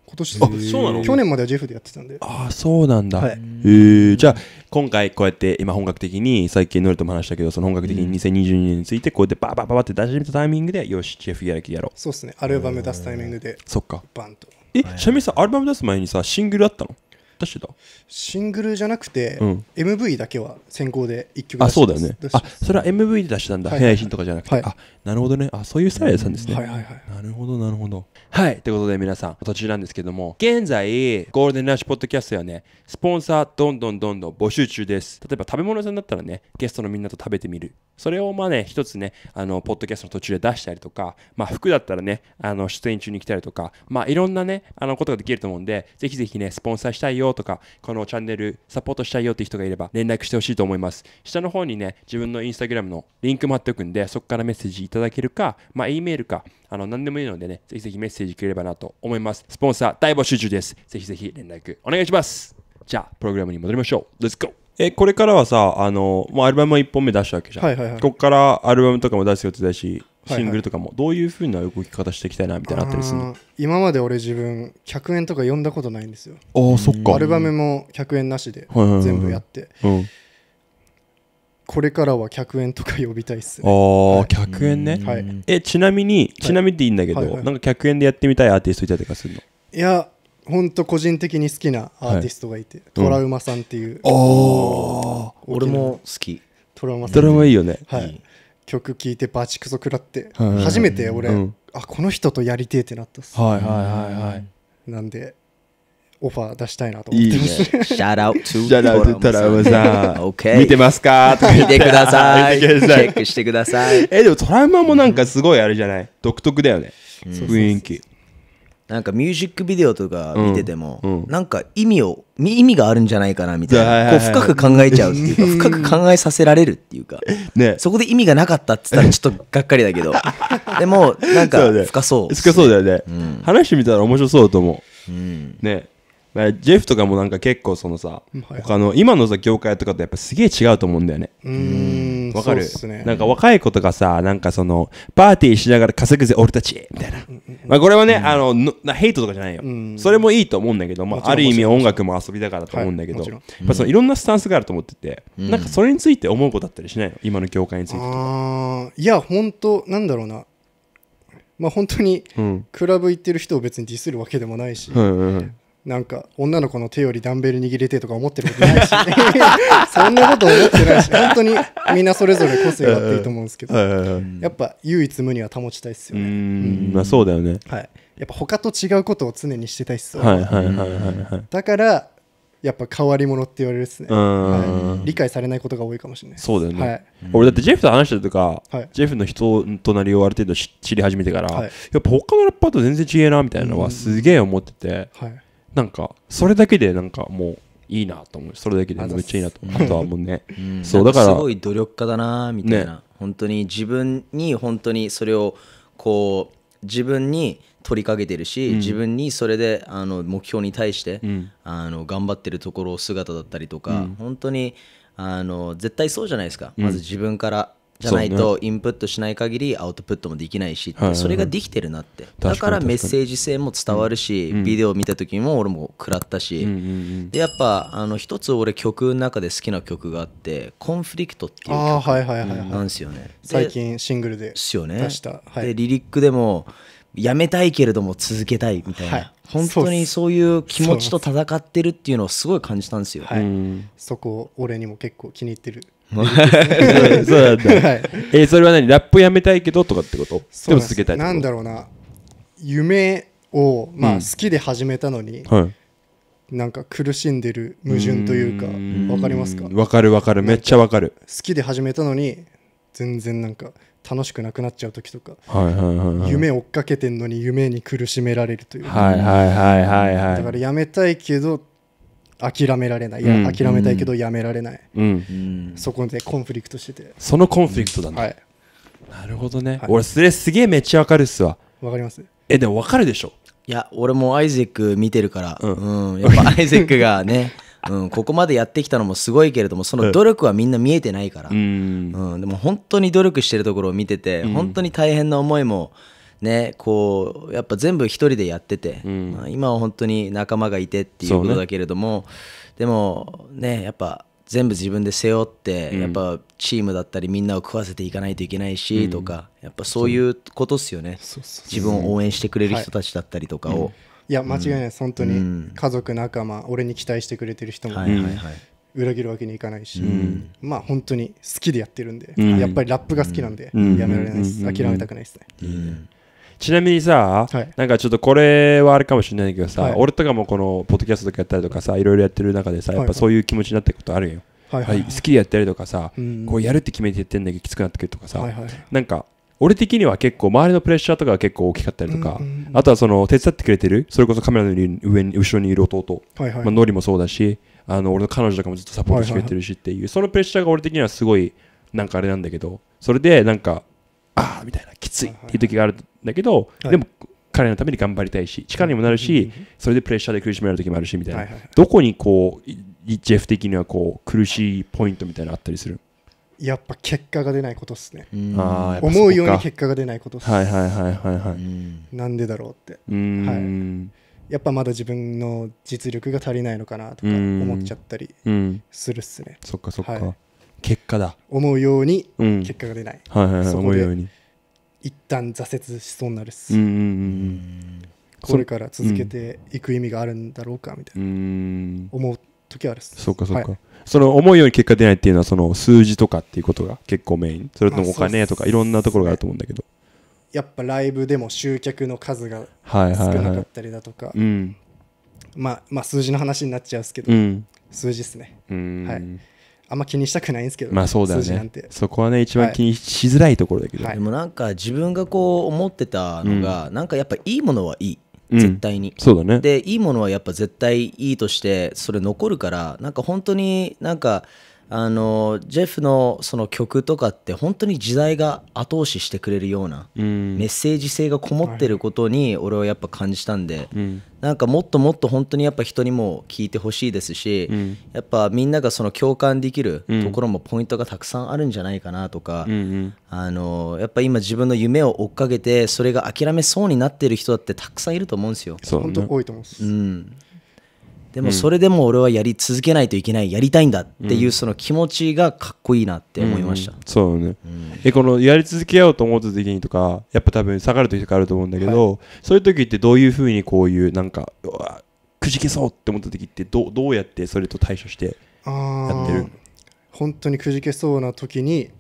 今年ですの去年まではジェフでやってたんでああそうなんだ、はい、えじゃあ今回こうやって今本格的に最近ノリとも話したけどその本格的に2022年についてこうやってバーバーバーって出してみたタイミングでよしジェフやる気やろうそうですねアルバム出すタイミングでそっかバンとえちなみにさアルバム出す前にさシングルあったの出してたシングルじゃなくて、うん、MV だけは先行で1曲出してあそうだよねあそれは MV で出したんだ、はい、配信とかじゃなくて、はい、あなるほどねあそういうスタイルさんですね、はいはいはいなるほどなるほどはいということで皆さん途中なんですけども現在ゴールデンラッシュポッドキャストやねスポンサーどんどんどんどん募集中です例えば食べ物屋さんだったらねゲストのみんなと食べてみるそれをまあね一つねあのポッドキャストの途中で出したりとかまあ服だったらねあの出演中に来たりとかまあいろんなねあのことができると思うんでぜひぜひねスポンサーしたいよとかこのチャンネルサポートしたいよって人がいれば連絡してほしいと思います下の方にね自分のインスタグラムのリンクも貼っておくんでそこからメッセージいただけるか、まあ、E メールか、あの、何でもいいのでね、ぜひぜひメッセージくれればなと思います。スポンサー大募集中です。ぜひぜひ連絡お願いします。じゃあ、プログラムに戻りましょう。Let's go! え、これからはさ、あの、もうアルバムは1本目出したわけじゃん。はいはいはい、ここからアルバムとかも出す予定だし、シングルとかも、どういうふうな動き方していきたいなみたいなあったりするの今まで俺自分100円とか読んだことないんですよああそっかアルバムも100円なしで全部やって、うん、これからは客0円とか呼びたいっすね。ああ、客い、円ね。はい。え、ちなみに、ちなみにでいいんだけど、なんか客0円でやってみたいアーティストいたりとかするのいや、ほんと個人的に好きなアーティストがいて、トラウマさんっていう。あ、あ、俺も好き。トラウマさん。トラウマいいよね。はい。曲聴いてバチクソ食らって、はい初めて俺、あ、この人とやりてえってなったっす。はいはいはいはい。なんで、オファー出したいなと思ってます。シャラウトゥシャラウトゥラウマさん。見てますかとか <laughs> 見てください。チェックしてください。え、でもトラウマもなんかすごいあれじゃない独特だよね。雰囲気。なんかミュージックビデオとか見てても、うんうん、なんか意味を意味があるんじゃないかなみたいな、こう深く考えちゃうっていうか深く考えさせられるっていうか、ね、そこで意味がなかったっつったらちょっとがっかりだけど <laughs> でもなんか深そう、ね,、深そうだよね、うん、話してみたら面白そうと思う、うん、ねジェフとかもなんか結構そのさ、はい、他の今のさ業界とかとやっぱすげえ違うと思うんだよねうんわかる、ね、なんか若い子とかさなんかそのパーティーしながら稼ぐぜ俺たちみたいな、まあ、これはね、うん、あのなヘイトとかじゃないよそれもいいと思うんだけど、まあ、ある意味音楽も遊びだからと思うんだけど、はい、やっぱそのいろんなスタンスがあると思ってて、うん、なんかそれについて思うことだったりしないの今の業界についてああいや本当なんだろうなまあ本当にクラブ行ってる人を別にディスるわけでもないし、うんうんうんなんか女の子の手よりダンベル握れてとか思ってることないし <laughs> そんなこと思ってないし本当にみんなそれぞれ個性があっていいと思うんですけどやっぱ唯一無二は保ちたいっすよねうんまあそうだよねはいやっぱ他と違うことを常にしてたいっすよだからやっぱ変わり者って言われるっすね、はい、理解されないことが多いかもしれないそうだよね、はい、俺だってジェフと話したりとか、はい、ジェフの人となりをある程度知り始めてから、やっぱ他のラッパーと全然違えなみたいなのはすげえ思ってて、はいなんかそれだけでなんかもういいなと思うそれだけでめっちゃいいなと思うあとはもうね、うん、そうだからすごい努力家だなみたいな、ね、本当に自分に本当にそれをこう自分に取りかけてるし、うん、自分にそれであの目標に対して、うん、あの頑張ってるところ姿だったりとか、本当にあの絶対そうじゃないですか、まず自分からじゃないとインプットしない限りアウトプットもできないしそれができてるなってだからメッセージ性も伝わるしビデオ見た時も俺も食らったしでやっぱあの一つ俺曲の中で好きな曲があって「コンフリクト」っていう曲なんですよね最近シングルで出したでリリックでもやめたいけれども続けたいみたいな、本当にそういう気持ちと戦ってるっていうのをすごい感じたんですよ、はい、そこ俺にも結構気に入ってる <laughs> そうなんだ、はい、えー、それは何ラップやめたいけどとかってことでも続けたいなんだろうな夢を、まあ、好きで始めたのに、なんか苦しんでる矛盾というかわかりますかわかるわかるめっちゃわかる好きで始めたのに全然なんか楽しくなくなっちゃう時とか、はいはいはいはい、夢追っかけてんのに夢に苦しめられるというはいはいはいはい、はい、だからやめたいけど諦められないいや、うん諦めたいけどやめられない、うんそこでコンフリクトしててそのコンフリクトだね、はいなるほどね、はい俺それすげえめっちゃわかるっすわわかりますえでもわかるでしょいや、俺もアイゼック見てるから、ううん、やっぱ <laughs> アイゼックがね、うん、ここまでやってきたのもすごいけれども、その努力はみんな見えてないから、うん、んでも本当に努力してるところを見てて、本当に大変な思いもね、こうやっぱ全部一人でやってて、うん、まあ、今は本当に仲間がいてっていうことだけれども、ね、でもねやっぱ全部自分で背負って、うん、やっぱチームだったりみんなを食わせていかないといけないし、うん、とかやっぱそういうことっすよね自分を応援してくれる人たちだったりとかを。はいいや間違いないです、うん、本当に家族仲間、俺に期待してくれてる人も、裏切るわけにいかないし、うん、まあ本当に好きでやってるんで、うん、やっぱりラップが好きなんで、やめられないです諦めたくないですね、ちなみにさ、はい、なんかちょっとこれはあれかもしれないけどさ、はい、俺とかもこのポッドキャストとかやったりとかさいろいろやってる中でさやっぱそういう気持ちになってることあるよ、はい、好きでやったりとかさ、うん、こうやるって決めてやってんだけどきつくなってくるとかさ、はいはい、なんか俺的には結構周りのプレッシャーとかが結構大きかったりとか、うんうんあとはその手伝ってくれてるそれこそカメラの上に後ろにいる弟、はいはい、まあ、ノリもそうだしあの俺の彼女とかもずっとサポートしてくれてるしっていう、はいはいはい、そのプレッシャーが俺的にはすごいなんかあれなんだけどそれでなんかああみたいなきついっていう時があるんだけど、でも彼のために頑張りたいし力にもなるし、それでプレッシャーで苦しめられる時もあるしみたいな、どこにこうジェフ的にはこう苦しいポイントみたいなあったりするやっぱ結果が出ないことっすね思うように結果が出ないことっすはいはいはいはいはいなんでだろうってはい、やっぱまだ自分の実力が足りないのかなとか思っちゃったりするっすねそっかそっか、はい結果だ思うように結果が出ない、うんはいはいはい、思うように一旦挫折しそうになるし、うんうん、これから続けていく意味があるんだろうかみたいな、うん、思う時あるそうかそうか、はい、その思うように結果出ないっていうのはその数字とかっていうことが結構メインそれともお金とかいろんなところがあると思うんだけど、やっぱライブでも集客の数が少なかったりだとか、はいはいはい、まあ、まあ数字の話になっちゃうんすけど、うん、数字っすねうん、はいあんま気にしたくないんですけど、まあそうだね、そこはね一番気にしづらいところだけど、はい、でもなんか自分がこう思ってたのが、うん、なんかやっぱいいものはいい絶対に、うん、そうだねでいいものはやっぱ絶対いいとしてそれ残るからなんか本当になんかあのジェフのその曲とかって本当に時代が後押ししてくれるようなメッセージ性がこもってることに俺はやっぱ感じたんで、なんかもっともっと本当にやっぱ人にも聞いてほしいですし、やっぱみんながその共感できるところもポイントがたくさんあるんじゃないかなとか、あのやっぱ今自分の夢を追っかけてそれが諦めそうになってる人だってたくさんいると思うんですよ。本当多いと思うんでもそれでも俺はやり続けないといけないやりたいんだっていうその気持ちがかっこいいなって思いました、うんうん、そうね、うん、えこのやり続けようと思った時にとかやっぱ多分下がる時とかあると思うんだけど、はい、そういう時ってどういうふうにこういうなんかうわくじけそうって思った時ってどどうやってそれと対処してやってる本当にくじけそうな時に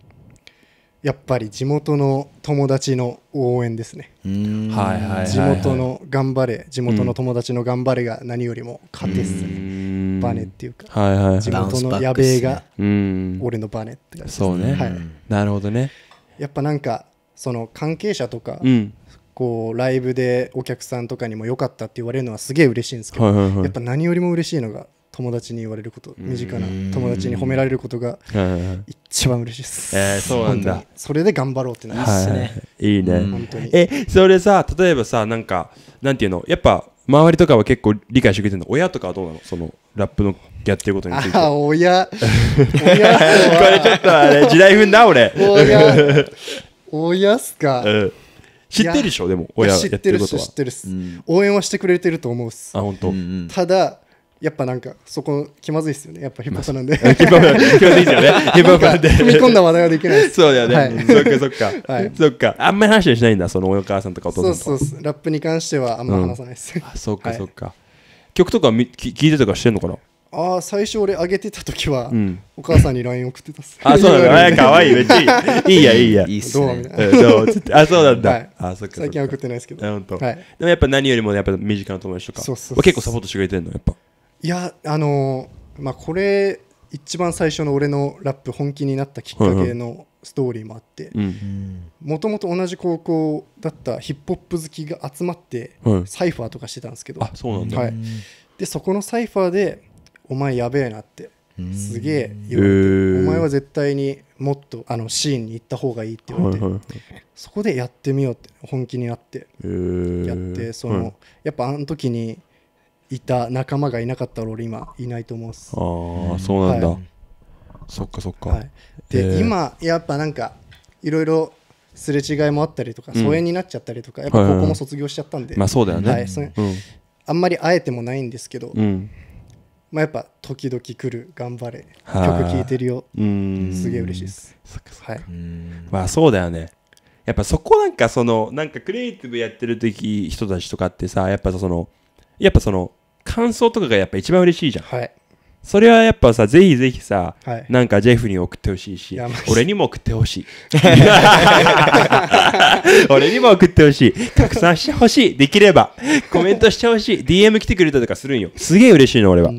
やっぱり地元の友達の応援ですね、地元の頑張れ地元の友達の頑張れが何よりも勝てっすね、バネっていうか、はいはい、地元のやべえが俺のバネって感じでそうね、はい、なるほどねやっぱなんかその関係者とか、こうライブでお客さんとかにも良かったって言われるのはすげえ嬉しいんですけど、やっぱ何よりも嬉しいのが友達に言われること身近な友達に褒められることが一番嬉しいです、えー、そうなんだそれで頑張ろうってなりますね、はい、いいね本当にえそれさ例えばさなんかなんていうのやっぱ周りとかは結構理解してくれてるの親とかはどうなのそのラップのやってることについてあ親 <laughs> 親これちょっとあれ時代踏んだ俺親親っすか、うん知ってるでしょでも親知ってるし知ってるっす、うん、応援はしてくれてると思うっすあ本当、うんうん、ただやっぱなんかそこ気まずいですよねやっぱヒップホップなんで、まあ、気まずいですよねヒップホップなんで <laughs> 踏み込んだ話題はできないそうだよね、そっかそっか、そっかあんまり話しないんだそのお母さんとかお父さんとそうそうラップに関してはあんま話さないです、あそっかそっか、曲とかみ聞いてとかしてんのかなああ最初俺上げてた時は、お母さんに LINE 送ってたすあそうなんだかわいいめっちゃいいいいやいいやそどうみたいなあそうなんだ、った。あそっか最近は送ってないですけど、でもやっぱ何よりもやっぱ身近な友達とか結構サポートしてくれてんのやっぱいやあのまあこれ一番最初の俺のラップ本気になったきっかけのストーリーもあってもともと同じ高校だったヒップホップ好きが集まってサイファーとかしてたんですけど、はい、あそうなんだ、はい、でそこのサイファーで「お前やべえな」ってすげえ言われて、えー、お前は絶対にもっとあのシーンに行った方がいいって言われて、はいはい、そこでやってみようって本気になってやって、えー、その、はい、やっぱあの時にいた仲間がいなかったら俺今いないと思うすああそうなんだ、はい、そっかそっか、はい、で、えー、今やっぱなんかいろいろすれ違いもあったりとか、疎遠になっちゃったりとかやっぱ高校も卒業しちゃったんで、まあそうだよね、はいそうん、あんまり会えてもないんですけど、うん、まあ、やっぱ時々来る頑張れ曲聴いてるよすげえ嬉しいですそっかそっか、はい、まあそうだよねやっぱそこなんかそのなんかクリエイティブやってる時人たちとかってさやっぱそのやっぱその感想とかがやっぱ一番嬉しいじゃん、はい、それはやっぱさぜひぜひさ、はい、なんかジェフに送ってほしいし俺にも送ってほしい <laughs> 俺にも送ってほしい拡散してほしいできればコメントしてほしい DM 来てくれたとかするんよすげえ嬉しいの俺は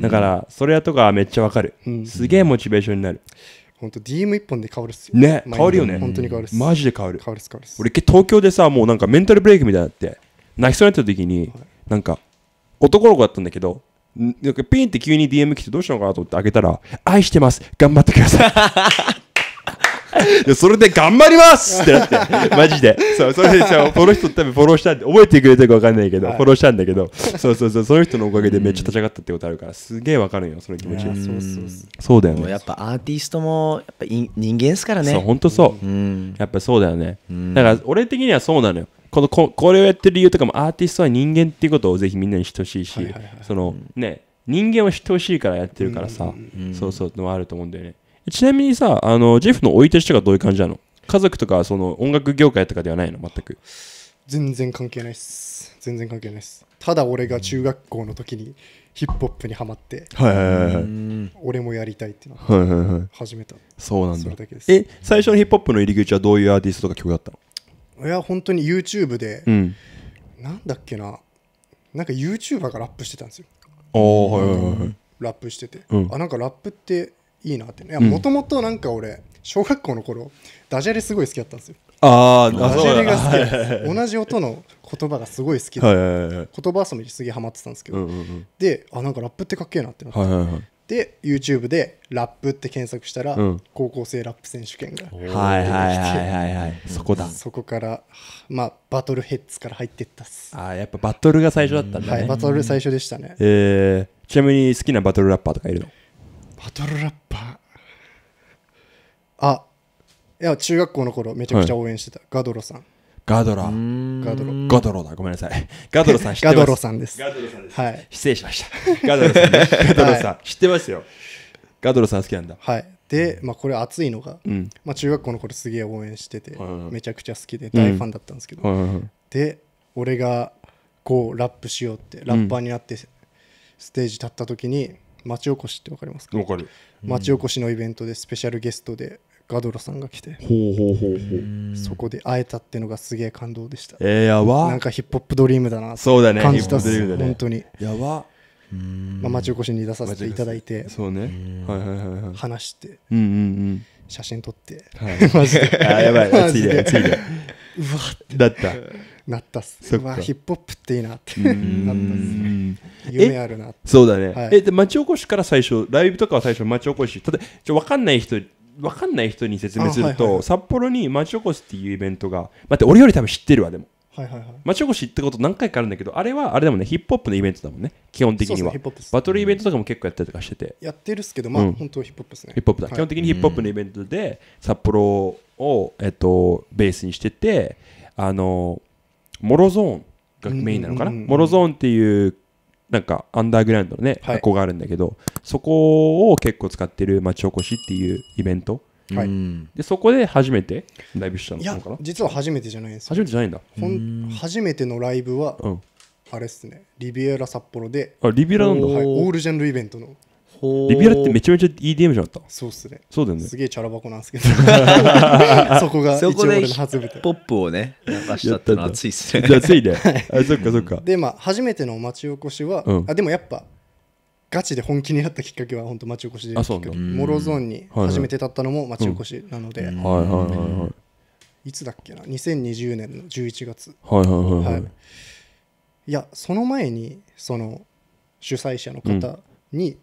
だからそれやとかめっちゃわかるすげえモチベーションになる本当 DM 一本で変わるっすよね変わるよね本当に変わるっすマジで変わる変わるっす変わるっす俺東京でさもうなんかメンタルブレイクみたいになって泣きそうになった時に、はいなんか男の子だったんだけどなんかピンって急に DM 来てどうしたのかなと思って開けたら「愛してます頑張ってください <laughs>」それで頑張りますってなって、マジで。そう、それでさ、こ人多分フォローしたんで、覚えてくれてるか分かんないけど、はい、フォローしたんだけど、そうそうそう、その人のおかげでめっちゃ立ち上がったってことあるから、すげえ分かるよ、その気持ち。そうそうそうだよね。やっぱアーティストも、やっぱ人間ですからね。そう、そう。うん、やっぱそうだよね。だから、俺的にはそうなのよ。このここれをやってる理由とかもアーティストは人間っていうことをぜひみんなにしてほし、いしその、ね人間はほしいからやってるからさ、うんううそうそうのはあると思うんだよねちなみにさあのジェフの生い立ちとかどういう感じなの家族とかその音楽業界とかではないの全く全然関係ないっす全然関係ないっすただ俺が中学校の時にヒップホップにはまって、はいはいはい、俺もやりたいってなっ始めた、はいはいはい、そうなんだえ最初のヒップホップの入り口はどういうアーティストとか曲だったのいや本当に YouTube で、うん、なんだっけななんか YouTuber がラップしてたんですよああはいはいはいラップしてて、うん、あなんかラップっていいなってもともとなんか俺小学校の頃ダジャレすごい好きだったんですよああダジャレが好き、<laughs> 同じ音の言葉がすごい好きで、はいはいはい、言葉遊びにすげえハマってたんですけど、うんうんうん、であなんかラップってかっけえなってなって、はいはいはい、で YouTube でラップって検索したら、うん、高校生ラップ選手権がはいはいはいはいはいそこだそこからまあバトルヘッズから入ってったっすああやっぱバトルが最初だったんだね、はい、バトル最初でしたねえー、ちなみに好きなバトルラッパーとかいるのバトルラッパーあいや中学校の頃めちゃくちゃ応援してた、はい、ガドロさんガドラ。ガドロ。ガドロだ。ごめんなさい。ガドロさん知ってます。ガドロさんです。ガドロさんです。はい。失礼しました。<laughs> ガドロさんガドロさん、知ってますよ。ガドロさん好きなんだ。はい。で、まあ、これ熱いのが、まあ、中学校の頃すげえ応援してて、めちゃくちゃ好きで大ファンだったんですけど、で、俺がこうラップしようって、ラッパーになってステージ立った時に、町おこしってわかりますか町おこしのイベントでスペシャルゲストでガドラさんが来てほうほうほうほうそこで会えたっていうのがすげえ感動でしたえー、やばなんかヒップホップドリームだなそうだね感じたっす、ね、本当にやばまあ、町おこしに出させていただいてそうね、はいはいはいはい、話して、うんうん写真撮って、はい、<laughs> マジであやばい熱いで熱いでうわってだったなったっすっ、まあ、ヒップホップっていいなってなったっす夢あるなそうだね、はい、えで町おこしから最初ライブとかは最初町おこしただちょ分かんない人分かんない人に説明すると、はいはい、札幌に町おこしっていうイベントが待って俺より多分知ってるわでも。はいはいはい、町おこしってこと何回かあるんだけどあれはあれだもんねヒップホップのイベントだもんね基本的には、バトルイベントとかも結構やったりとかしてて、ん、やってるっすけどまあ、うん、本当ヒップホップですねヒップホップだ、はい、基本的にヒップホップのイベントで札幌を、えっと、ベースにしててあのモロゾーンがメインなのかな、モロゾーンっていうなんかアンダーグラウンドのね、はい箱があるんだけどそこを結構使ってる町おこしっていうイベントはいでそこで初めてライブしたのいや実は初めてじゃないです初めてじゃないんだほん初めてのライブはうんあれっすねリビエラ札幌であリビュラなんだはい、オールジャンルイベントのリビアってめちゃめちゃ EDM じゃなかったそうっすねそうだよねすげえチャラ箱なんですけど <laughs> そこが一応俺の初舞台ポップをねぱしたったのは熱いっすね熱いね、<laughs> そっかそっかでまあ初めての町おこしは、うん、あでもやっぱガチで本気になったきっかけは本当町おこしでモロゾーンに初めて立ったのも町おこしなので、はいはい、はいはいはいはいいつだっけな2020年の11月はいはいはい、はい、いやその前にその主催者の方に、うん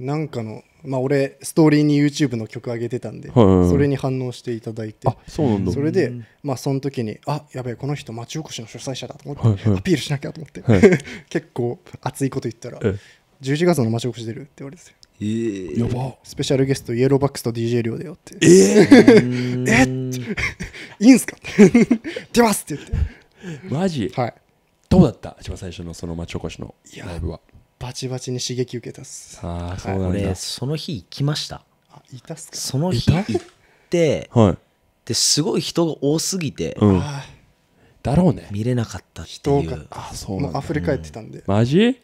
なんかのまあ、俺ストーリーに YouTube の曲上げてたんで、それに反応していただいてそれで、まあ、その時にあやべえこの人町おこしの主催者だと思って、アピールしなきゃと思って、<laughs> 結構熱いこと言ったら11月の町おこし出るって言われてえー、やばスペシャルゲストイエローバックスと DJ 量だよってえー、え <laughs> いいんすか <laughs> 出ますって言ってマジはいどうだった一番最初のその町おこしのライブはバチバチに刺激受けたっすああそうなんだ、俺その日行きましたあいたっすかその日行ってはいですごい人が多すぎて、うん、だろうね見れなかったってい人うがあそうなんもう溢れ返ってたんで、マジ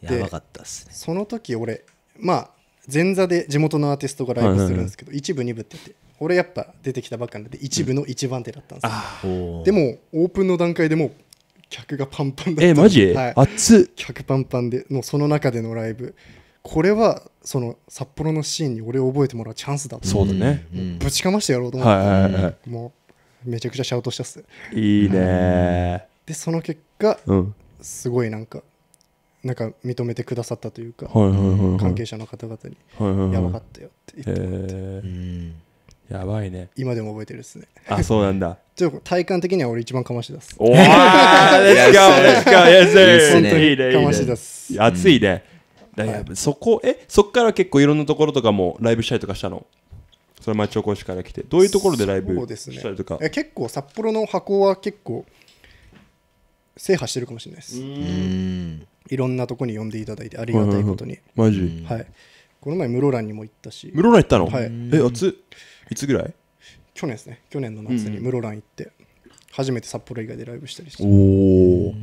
やばかったっすねその時俺まあ前座で地元のアーティストがライブするんですけど、一部二部って言って俺やっぱ出てきたばっかなんで一部の一番手だったんですよ、でもオープンの段階でもう客がパンパンだったえマジ、はい、熱客パンパンでもうその中でのライブこれはその札幌のシーンに俺を覚えてもらうチャンスだとそうだね、ぶちかましてやろうと思って、はいはいはい、もうめちゃくちゃシャウトしたっすいいねでその結果、うん、すごいなんかなんか認めてくださったというか、はいはいはいはい、関係者の方々に、はいはいはい、やばかったよって言ってもらって。えーやばいね今でも覚えてるっすねあそうなんだ <laughs> 体感的には俺一番かましだすおー Let's go かまし出す熱いね、そこえそっから結構いろんなところとかもライブしたりとかしたのそれ町おこしから来てどういうところでライブしたりとか、結構札幌の箱は結構制覇してるかもしれないですいろんなところに呼んでいただいてありがたいことに、マジこの前室蘭にも行ったし室蘭行ったのえ熱っいつぐらい去年ですね去年の夏に室蘭行って、初めて札幌以外でライブしたりしておお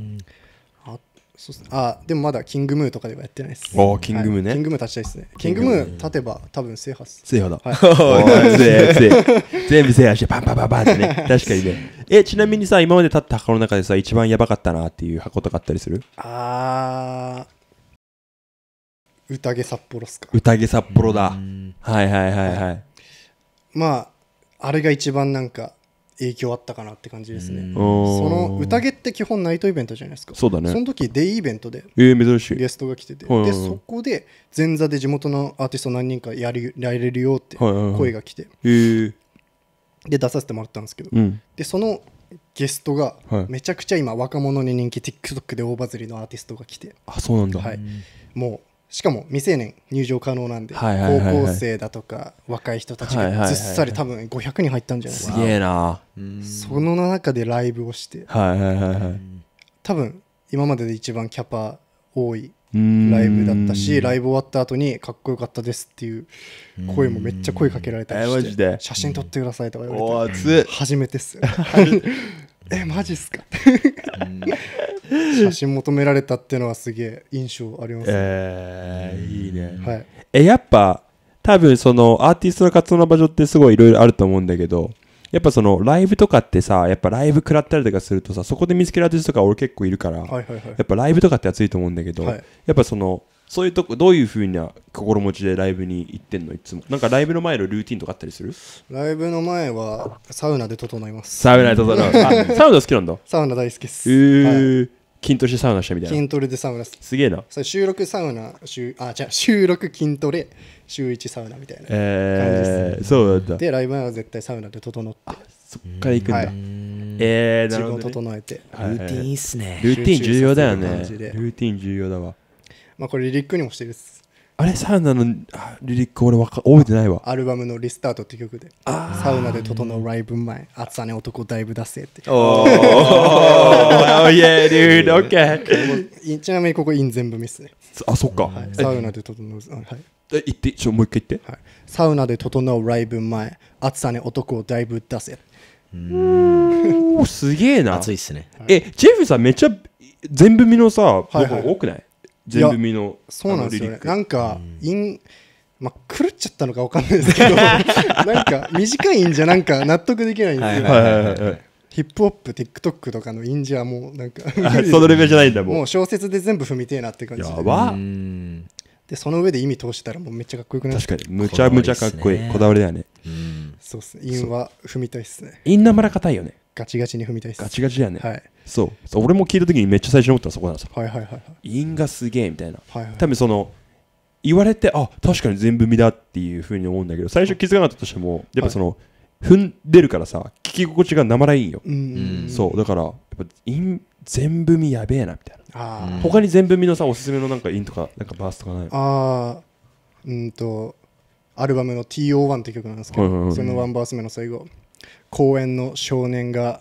そうす、ね、あでもまだキングムーとかではやってないです。あキングムーね、はい、キングムー立ちたいですね。キングムー立てば多分制覇す。制覇だ。は <laughs> い、全部制覇してパンパンパンパンってね。<laughs> 確かにね。え、ちなみにさ、今まで立った箱の中でさ、一番やばかったなっていう箱とかあったりするああ。宴札幌っすか。宴札幌だ。はいはいはいはい。まああれが一番なんか影響あったかなって感じですねその宴って基本ナイトイベントじゃないですかそうだねその時デイイベントでえ珍しいゲストが来てて、はいはいはい、でそこで前座で地元のアーティスト何人かやりられるよって声が来て、はいはいはい、で出させてもらったんですけど、うん、でそのゲストがめちゃくちゃ今若者に人気 TikTok で大バズりのアーティストが来てあそうなんだ、はい、もしかも未成年入場可能なんで、はいはいはいはい高校生だとか若い人たちがずっさり多分500人入ったんじゃないですすか、げえなその中でライブをしてはいはいはいは多分今までで一番キャパ多いライブだったしライブ終わった後にかっこよかったですっていう声もめっちゃ声かけられたりして写真撮ってくださいとか言われて初めてっす <laughs> えマジっすか <laughs> 写真求められたっていうのはすげえ印象ありますね。えー、いいね。はい、え、やっぱ、多分そのアーティストの活動の場所ってすごいいろいろあると思うんだけど、やっぱそのライブとかってさ、やっぱライブ食らったりとかするとさ、そこで見つけるアーティストとか俺結構いるから、はいはいはい、やっぱライブとかって熱いと思うんだけど、はい、やっぱそのそういうとこどういうふうな心持ちでライブに行ってんのいつもなんかライブの前のルーティンとかあったりするライブの前はサウナで整いますサウナで整ます <laughs> サウナ好きなんだサウナ大好きですえーはい筋トレしてサウナしたみたいな筋トレでサウナすすげえなそれ収録サウナあじゃあ収録筋トレ週1サウナみたいな感じです、えー、そうだったでライブ前は絶対サウナで整ってそっから行くんだ、はいえー、なるほど、ね、自分を整えて、はい、ルーティンいいっすねルーティン重要だよねルーティン重要だわまあこれリリックにもしてるっすあれサウナのリリック俺わか覚えてないわアルバムの「リスタート」っていう曲でサウナで整うライブ前暑さね男だいぶ出せっておお oh, yeah ちなみにここイン全部ミスねあそっか、はい、サウナで整うはいで言ってちょもう一回言って、はい、サウナで整うライブ前暑さね男をだいぶ出せうんすげえな暑いっすねえジェフさんめっちゃ全部見のさ、はいはい、多くない全部見のそうなんですよねなんか、うん、まあ、狂っちゃったのか分かんないですけど <laughs> なんか短いんじゃなんか納得できないんですよ、はいははいいヒップホップ、TikTok とかのインジはもうなんかそのレベルじゃないんだもう小説で全部踏みてえなって感じやばでその上で意味通してたらもうめっちゃかっこよくない確かにむちゃむちゃかっこいいこだわりだよねそうっすね韻は踏みたいっすね韻なまら硬いよねガチガチに踏みたいですガチガチやね、はい、そうそう俺も聞いた時にめっちゃ最初に思ったのそこなんですよ、はいはいはいはい、がすげえみたいな、はいはい、多分その言われてあ確かに全部見だっていうふうに思うんだけど最初気づかなかったとしてもやっぱその、はい、踏んでるからさ聞き心地がなまらいいよ、うん、そうだからやっぱ因全部見やべえなみたいな他に全部見のさおすすめのなんか因とかなんかバースとかないああうんとアルバムの TO1 って曲なんですけど、そのワンバース目の最後公園の少年が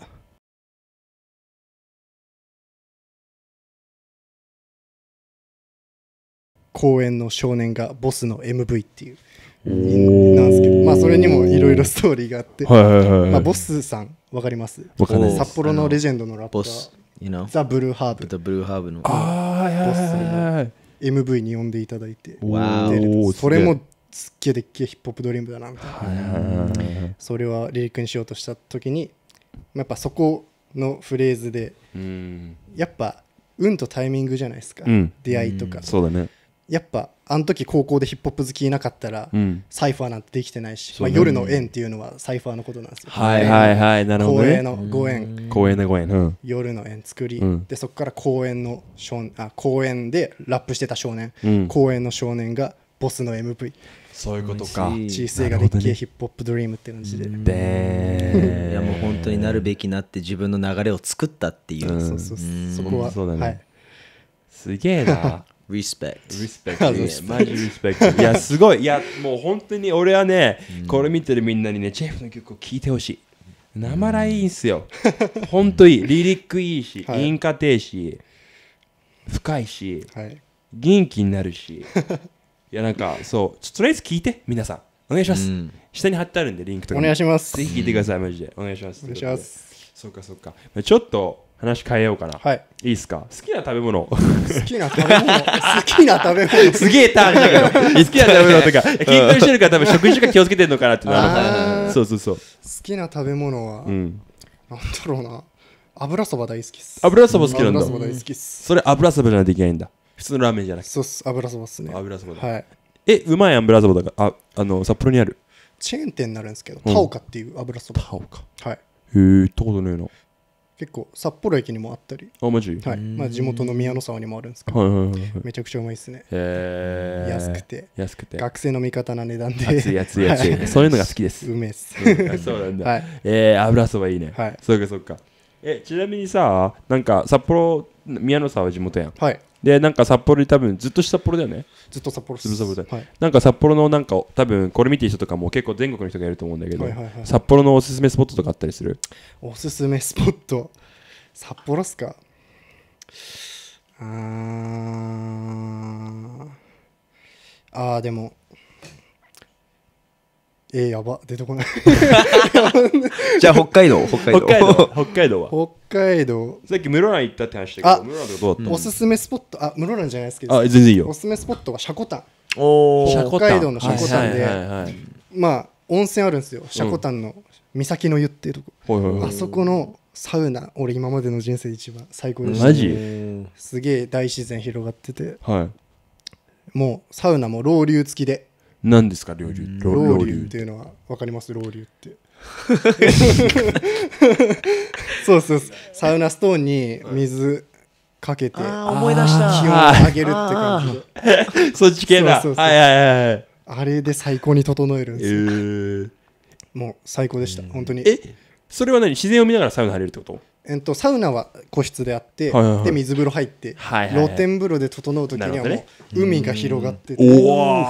公園の少年がボスの MV っていうなんですけど、まあ、それにもいろいろストーリーがあって、まあ、ボスさんわかります札幌のレジェンドのラッパーザ・ブルーハーブのボスさんの MV に呼んでいただいてそれもすっげえでっけえヒップホップドリームだなみたいなそれはリリックにしようとした時にやっぱそこのフレーズでやっぱ運とタイミングじゃないですか、出会いとか、そうだねやっぱあの時高校でヒップホップ好きいなかったら、うん、サイファーなんてできてないし、まあ、夜の縁っていうのはサイファーのことなんですよ、はいはいはいなるほど、ね、公園のご縁公園のご縁、夜の縁作り、でそこから公園の少あ公園でラップしてた少年、公園の少年がボスの MV そういうことか小さいがでっけえヒップホップドリームって感じで、ね、でいやもう本当になるべきなって自分の流れを作ったっていう、うん、そうそうそこはそうだね、はい、すげえなリスペクト。リスペクト。マジリスペクト。いや、すごい。いや、もう本当に俺はね、これ見てるみんなにね、チェフの曲を聴いてほしい。生らいいんすよ。<laughs> 本当いい。リリックいいし、韻、はい、歌低し、深いし、はい、元気になるし。<laughs> いやなんかそうちとりあえず聞いて皆さんお願いします、うん、下に貼ってあるんでリンクとかお願いしますぜひ聞いてください、うん、マジでお願いしますお願いしますそうかそうかちょっと話変えようかな。はい。いいっすか好きな食べ物。好きな食べ物 <laughs> 好きな食べ物すげえターンだけど。<laughs> 好きな食べ物とか。筋トレしてるから多分食事とか気をつけてるのかなってなるそうそうそう。好きな食べ物は、うん、なんだろうな。油そば大好きっす。油そば好きなんだ。油そば大好きっす。それ油そばじゃないといけないんだ。普通のラーメンじゃなくてそうっす油そばっすね油そばはいえうまい油そばだからああの札幌にあるチェーン店になるんですけど、うんタオカっていう油そばタオカはいへえ行ったことないな結構札幌駅にもあったり、あマジはいまあ、地元の宮の沢にもあるんですけど、はいはいはいはいめちゃくちゃうまいっすねへえ安くて安くて学生の味方な値段で安い安い安いそういうのが好きですうめえっすそうなんだ、はいえー、油そばいいね、はいそうかそうかえちなみにさなんか札幌宮の沢は地元やんはいでなんか札幌に多分ずっと札幌だよねずっと札幌ずっ札幌だ、はい、なんか札幌のなんか多分これ見てる人とかも結構全国の人がいると思うんだけど、はいはいはい、札幌のおすすめスポットとかあったりするおすすめスポット札幌っすかああでもえー、やば出てこない <laughs> ゃあ北海道北海道北海道北海道は北海道さっき室蘭行ったって話だけど室蘭とかどうだったおすすめスポットあ室蘭じゃないですけどあ全然いいよおすすめスポットはシャコタン北海道のシャコタンでまあ温泉あるんですよシャコタンの岬の湯っていうとこあそこのサウナ俺今までの人生で一番最高でしたマジすげえ大自然広がっててもうサウナもロウリュウ付きで何ですかロウリュウっていうのは分かりますロウリュウって <laughs> そうそうサウナストーンに水かけて、思い出し気温を上げるって感じ <laughs> そっち系だはいはいはいあれで最高に整えるんですよ、えもう最高でした、ん、本当にえそれは何自然を見ながらサウナ入れるってことえっと、サウナは個室であって、で水風呂入って、露天風呂で整う時にはもう海が広がってて、おお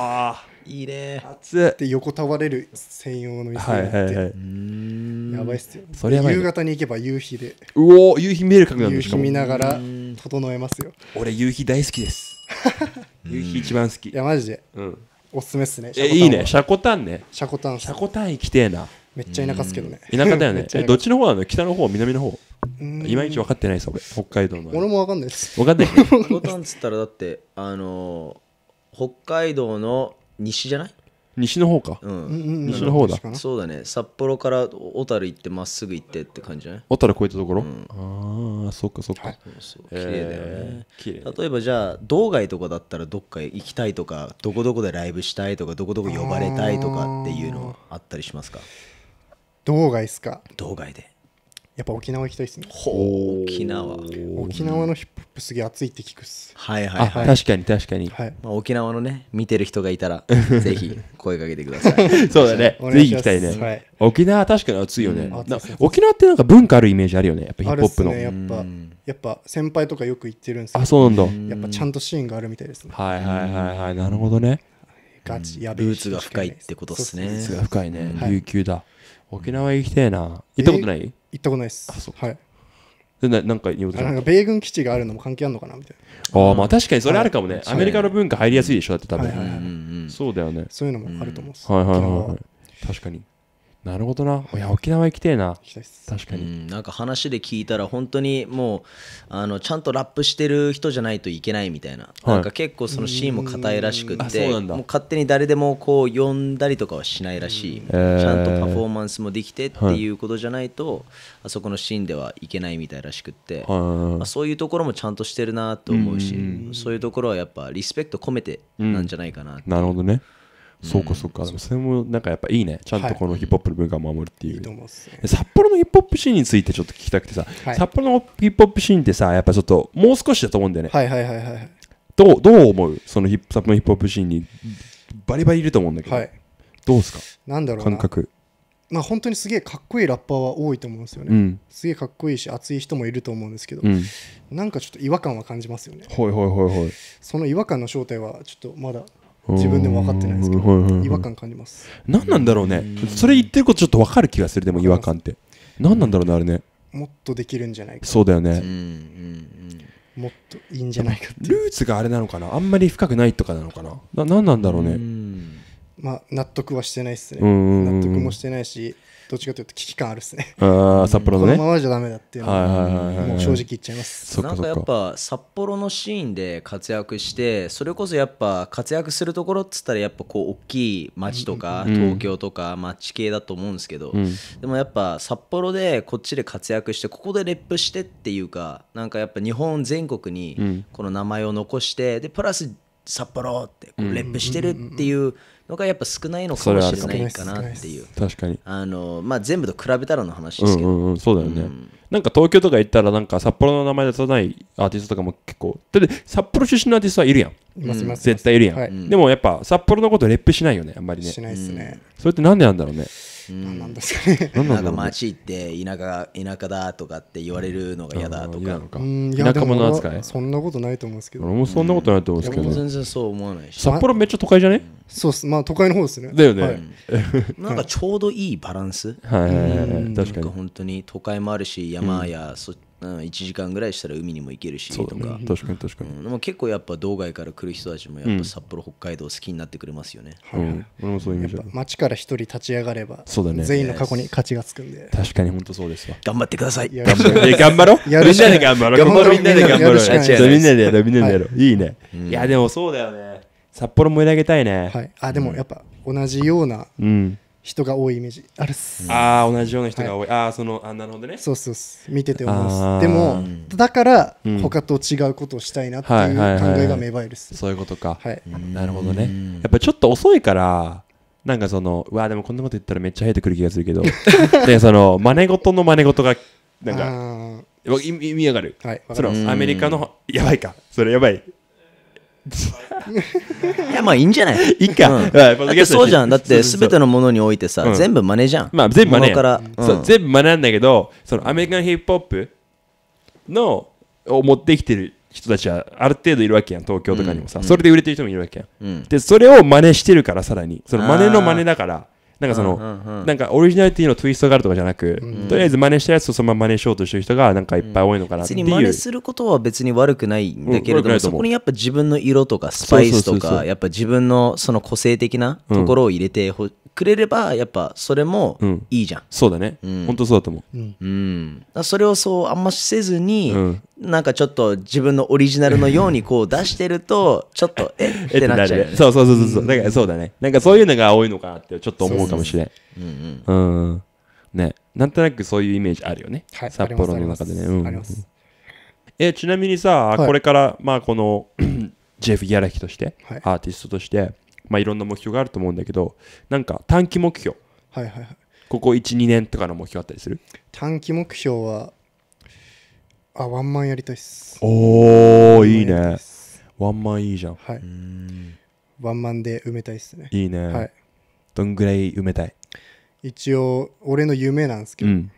いいね熱で横たわれる専用の椅子って、はいはいはい、やばいっすよそれやばい夕方に行けば夕日でうお夕日見える角なん夕です日夕日見ながら整えますよ俺夕日大好きです <laughs> 夕日一番好きいやマジでうんおすすめっすねえいいねシャコタンねシャコタンシャコタン行きてえなめっちゃ田舎っすけどね田舎だよね <laughs> えどっちの方なの北の方南の方うんいまいち分かってないです北海道の俺もわかんないです分かんない <laughs> ャコタンっつったらだってあのー北海道の西じゃない西の方か、うん、西の方だそうだね札幌から小樽行ってまっすぐ行ってって感じじゃない小樽越えたところ、うん、ああそっかそっか、はい、そう綺麗だよね、えー例えばじゃあ道外とかだったらどっか行きたいとかどこどこでライブしたいとかどこどこ呼ばれたいとかっていうのはあったりしますか道外っすか道外でやっぱ沖縄行きたいっすね沖縄沖縄のヒップホップすげえ熱いって聞くっすはいはいはい確かに確かに、はいまあ、沖縄のね見てる人がいたら <laughs> ぜひ声かけてください <laughs> そうだねぜひ行きたいね、はい、沖縄確かに熱いよね、うん、沖縄ってなんか文化あるイメージあるよねやっぱヒップホップの、ね、やっぱやっぱ先輩とかよく行ってるんですけどあそうなんだやっぱちゃんとシーンがあるみたいですねはいはいはいはいなるほどねガチやべルーツが深いってことっすねルーツが深いね、はい、琉球だ沖縄行きたいな行ったことない、えー行ったことないですあそうはいでななんか言おうとしたなんか米軍基地があるのも関係あるのかなみたいなああまあ確かにそれあるかもね、アメリカの文化入りやすいでしょだって多分、はいはいうんそうだよねそういうのもあると思うんです、はいはいはいはい確かになるほどないや沖縄行きてえな確かに、うん、なんか話で聞いたら本当にもうあのちゃんとラップしてる人じゃないといけないみたいなはい、なんか結構そのシーンも硬いらしくってもう勝手に誰でもこう呼んだりとかはしないらしい、えー、ちゃんとパフォーマンスもできてっていうことじゃないと、はい、あそこのシーンではいけないみたいらしくって、まあ、そういうところもちゃんとしてるなと思うしそういうところはやっぱリスペクト込めてなんじゃないかななるほどねそうかそうか、でもそれもなんかやっぱいいねちゃんとこのヒップホップの文化を守るっていう、札幌のヒップホップシーンについてちょっと聞きたくてさ、札幌のヒップホップシーンってさやっぱちょっともう少しだと思うんだよねはいはいはいはいどうどう思うそのヒップ札幌のヒップホップシーンにバリバリいると思うんだけど、どうですかなんだろう感覚まあ本当にすげえかっこいいラッパーは多いと思うんですよね、うん、すげえかっこいいし熱い人もいると思うんですけど、うん、なんかちょっと違和感は感じますよねはいはいはいはいその違和感の正体はちょっとまだ自分でも分かってないですけど違和感感じます何なんだろうねそれ言ってることちょっと分かる気がするでも違和感って何なんだろうねあれねもっとできるんじゃないかそうだよねもっといいんじゃないかってルーツがあれなのかなあんまり深くないとかなのかな何なんだろうねまあ、納得はしてないですね、納得もしてないし、どっちかというと危機感あるですね。ああ、札幌のね。このままじゃだっていうのは、もう正直言っちゃいます。なんかやっぱ札幌のシーンで活躍して、それこそやっぱ活躍するところっつったらやっぱこう大きい町とか東京とか町系だと思うんですけど、でもやっぱ札幌でこっちで活躍してここでレップしてっていうか、なんかやっぱ日本全国にこの名前を残してでプラス札幌ってこうレップしてるっていう。のがやっぱ少ないのかもしれないかなっていう確かにあの、まあ、全部と比べたらの話ですけど、うんうんうん、そうだよね、うん、なんか東京とか行ったらなんか札幌の名前出さないアーティストとかも結構だって札幌出身のアーティストはいるやん、うん、絶対いるやん、はい、でもやっぱ札幌のことレップしないよねあんまりねしないですね、それってなんでなんだろうね何なんですかね、なんか町って田舎田舎だとかって言われるのが嫌だとか田舎者扱いそんなことないと思うんですけど俺もそんなことないと思うんですけど、全然そう思わないし札幌めっちゃ都会じゃね、そうっすまあ都会の方ですねだよね、<laughs> なんかちょうどいいバランスはい確かに本当に都会もあるし山やそっうん、1時間ぐらいしたら海にも行けるしとか、確かに確かに、でも結構やっぱ道外から来る人たちもやっぱ札幌、北海道好きになってくれますよね、はい、俺もそういう意味じゃ街から一人立ち上がればそうだ、ね、全員の過去に勝ちがつくんで確かに本当そうですわ頑張ってください頑張ろうみんなで頑張ろう頑張ろうみんなで頑張ろうみんなでやろうみんなでやろう、い、いね、いやでもそうだよね札幌盛り上げたいね、はい、あでもやっぱ同じような、うん人が多いイメージあるっす、ああ同じような人が多い、はい、ああそのあなるほどねそうそう見てて思うんですでもだから他と違うことをしたいなっていう考えが芽生えるっす、そういうことか、はい、なるほどねやっぱちょっと遅いからなんかそのうわでもこんなこと言ったらめっちゃ生えてくる気がするけどで <laughs> その真似事の真似事がなんか意味上がる、はい、それはアメリカのやばいかそれやばいいやまあいいんじゃない <laughs> いいか、うん、そうじゃんだってすべてのものにおいてさ、うん、全部真似じゃんまあ全部真似から、うん、そう全部真似なんだけどそのアメリカンヒップホップのを持ってきてる人たちはある程度いるわけやん東京とかにもさ、それで売れてる人もいるわけやん、でそれを真似してるからさらにその真似の真似だからなんかその、うんうん、なんかオリジナリティのツイストがあるとかじゃなく、うん、とりあえず真似したやつをそのまま真似しようとしてる人がなんかいっぱい多いのかなっていう、別に真似することは別に悪くないんだけれども、そこにやっぱ自分の色とかスパイスとかやっぱ自分のその個性的なところを入れてほ、くれればやっぱそれもいいじゃん、そうだね、うん、本当そうだと思う、うん、それをそうあんませずに、うん、なんかちょっと自分のオリジナルのようにこう出してると、<laughs> ちょっと、えってなっちゃう、ね。そうそうそうそう。だからそうだね。なんかそういうのが多いのかなってちょっと思うかもしれん。うんうん。ね。なんとなくそういうイメージあるよね。はい、札幌の中でね。うん。え、ちなみにさ、はい、これから、まあこのジェフ・ギャラヒとして、はい、アーティストとして、まあいろんな目標があると思うんだけど、なんか短期目標。はいはいはい。ここ1、2年とかの目標あったりする短期目標は、あワンマンやりたいっすおおいいねワンマンいいじゃんはいワンマンで埋めたいっすねいいね、はい、どんぐらい埋めたい一応俺の夢なんですけど、うん、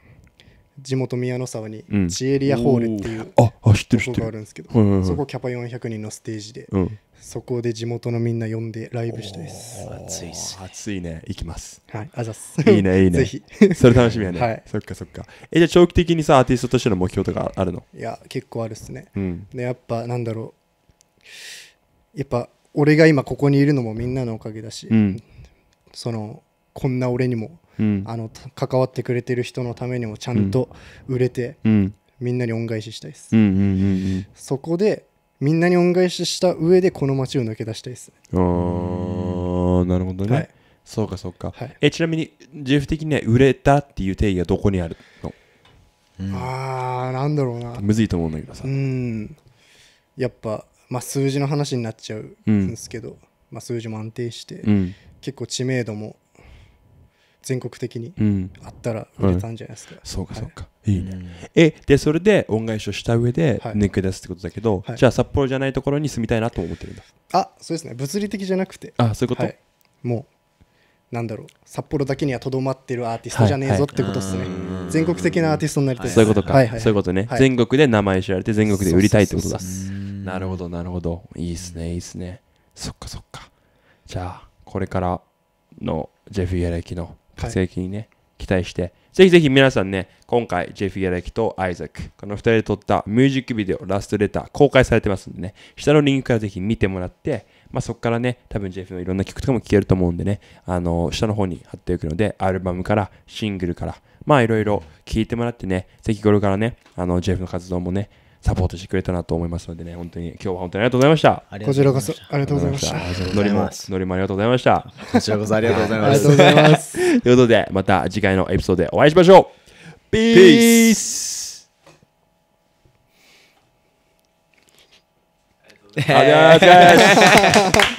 地元宮の沢にチエリアホールっていう、うん、ああ知ってる知ってるがあるんですけど、そこキャパ400人のステージで、うん、そこで地元のみんな呼んでライブしたいです暑いっす、ね、暑いね行きますはいあざす <laughs> いいねいいねぜひそれ楽しみやね、<laughs> はい、そっかそっかえじゃあ長期的にさアーティストとしての目標とかあるのいや結構あるっすね、うん、でやっぱなんだろうやっぱ俺が今ここにいるのもみんなのおかげだし、うん、そのこんな俺にも、うん、あの関わってくれてる人のためにもちゃんと売れて、うん、みんなに恩返ししたいです、そこでみんなに恩返しした上でこの街を抜け出したいですああなるほどね、はい、そうかそうか、はい、えちなみにェフ的には売れたっていう定義はどこにあるの、うん、ああなんだろうなむずいと思うんだけどさうんやっぱ、まあ、数字の話になっちゃうんですけど、うん、まあ、数字も安定して、うん、結構知名度も全国的にあったら売れたんじゃないですか、うんうん、そうかそうか、はい、いいねえでそれで恩返しをした上で抜け出すってことだけど、はい、じゃあ札幌じゃないところに住みたいなと思ってるんだ、はい、あそうですね物理的じゃなくてあそういうこと、はい、もうなんだろう札幌だけにはとどまってるアーティストじゃねえぞってことですね、全国的なアーティストになりたいそういうことか、はいはい、そういうことね、全国で名前知られて全国で売りたいってことだなるほどなるほどいいっすねいいっすねそっかそっかじゃあこれからのジェフ・イエレキの活躍にね、期待して、ぜひぜひ皆さんね、今回、ジェフ・ギャラッとアイザック、この2人で撮ったミュージックビデオ、ラストレター、公開されてますんでね、下のリンクからぜひ見てもらって、まあ、そこからね、多分ジェフのいろんな曲とかも聴けると思うんでね、あの、下の方に貼っておくので、アルバムから、シングルから、まあいろいろ聴いてもらってね、ぜひ頃からね、あの、ェフの活動もね、サポートしてくれたなと思いますのでね、本当に今日は本当にありがとうございました。こちらこそありがとうございました。のりも、もありがとうございました。こちらこそありがとうございます。ありがとうございます。ということで、また次回のエピソードでお会いしましょう。ピースありがとうございます。<laughs>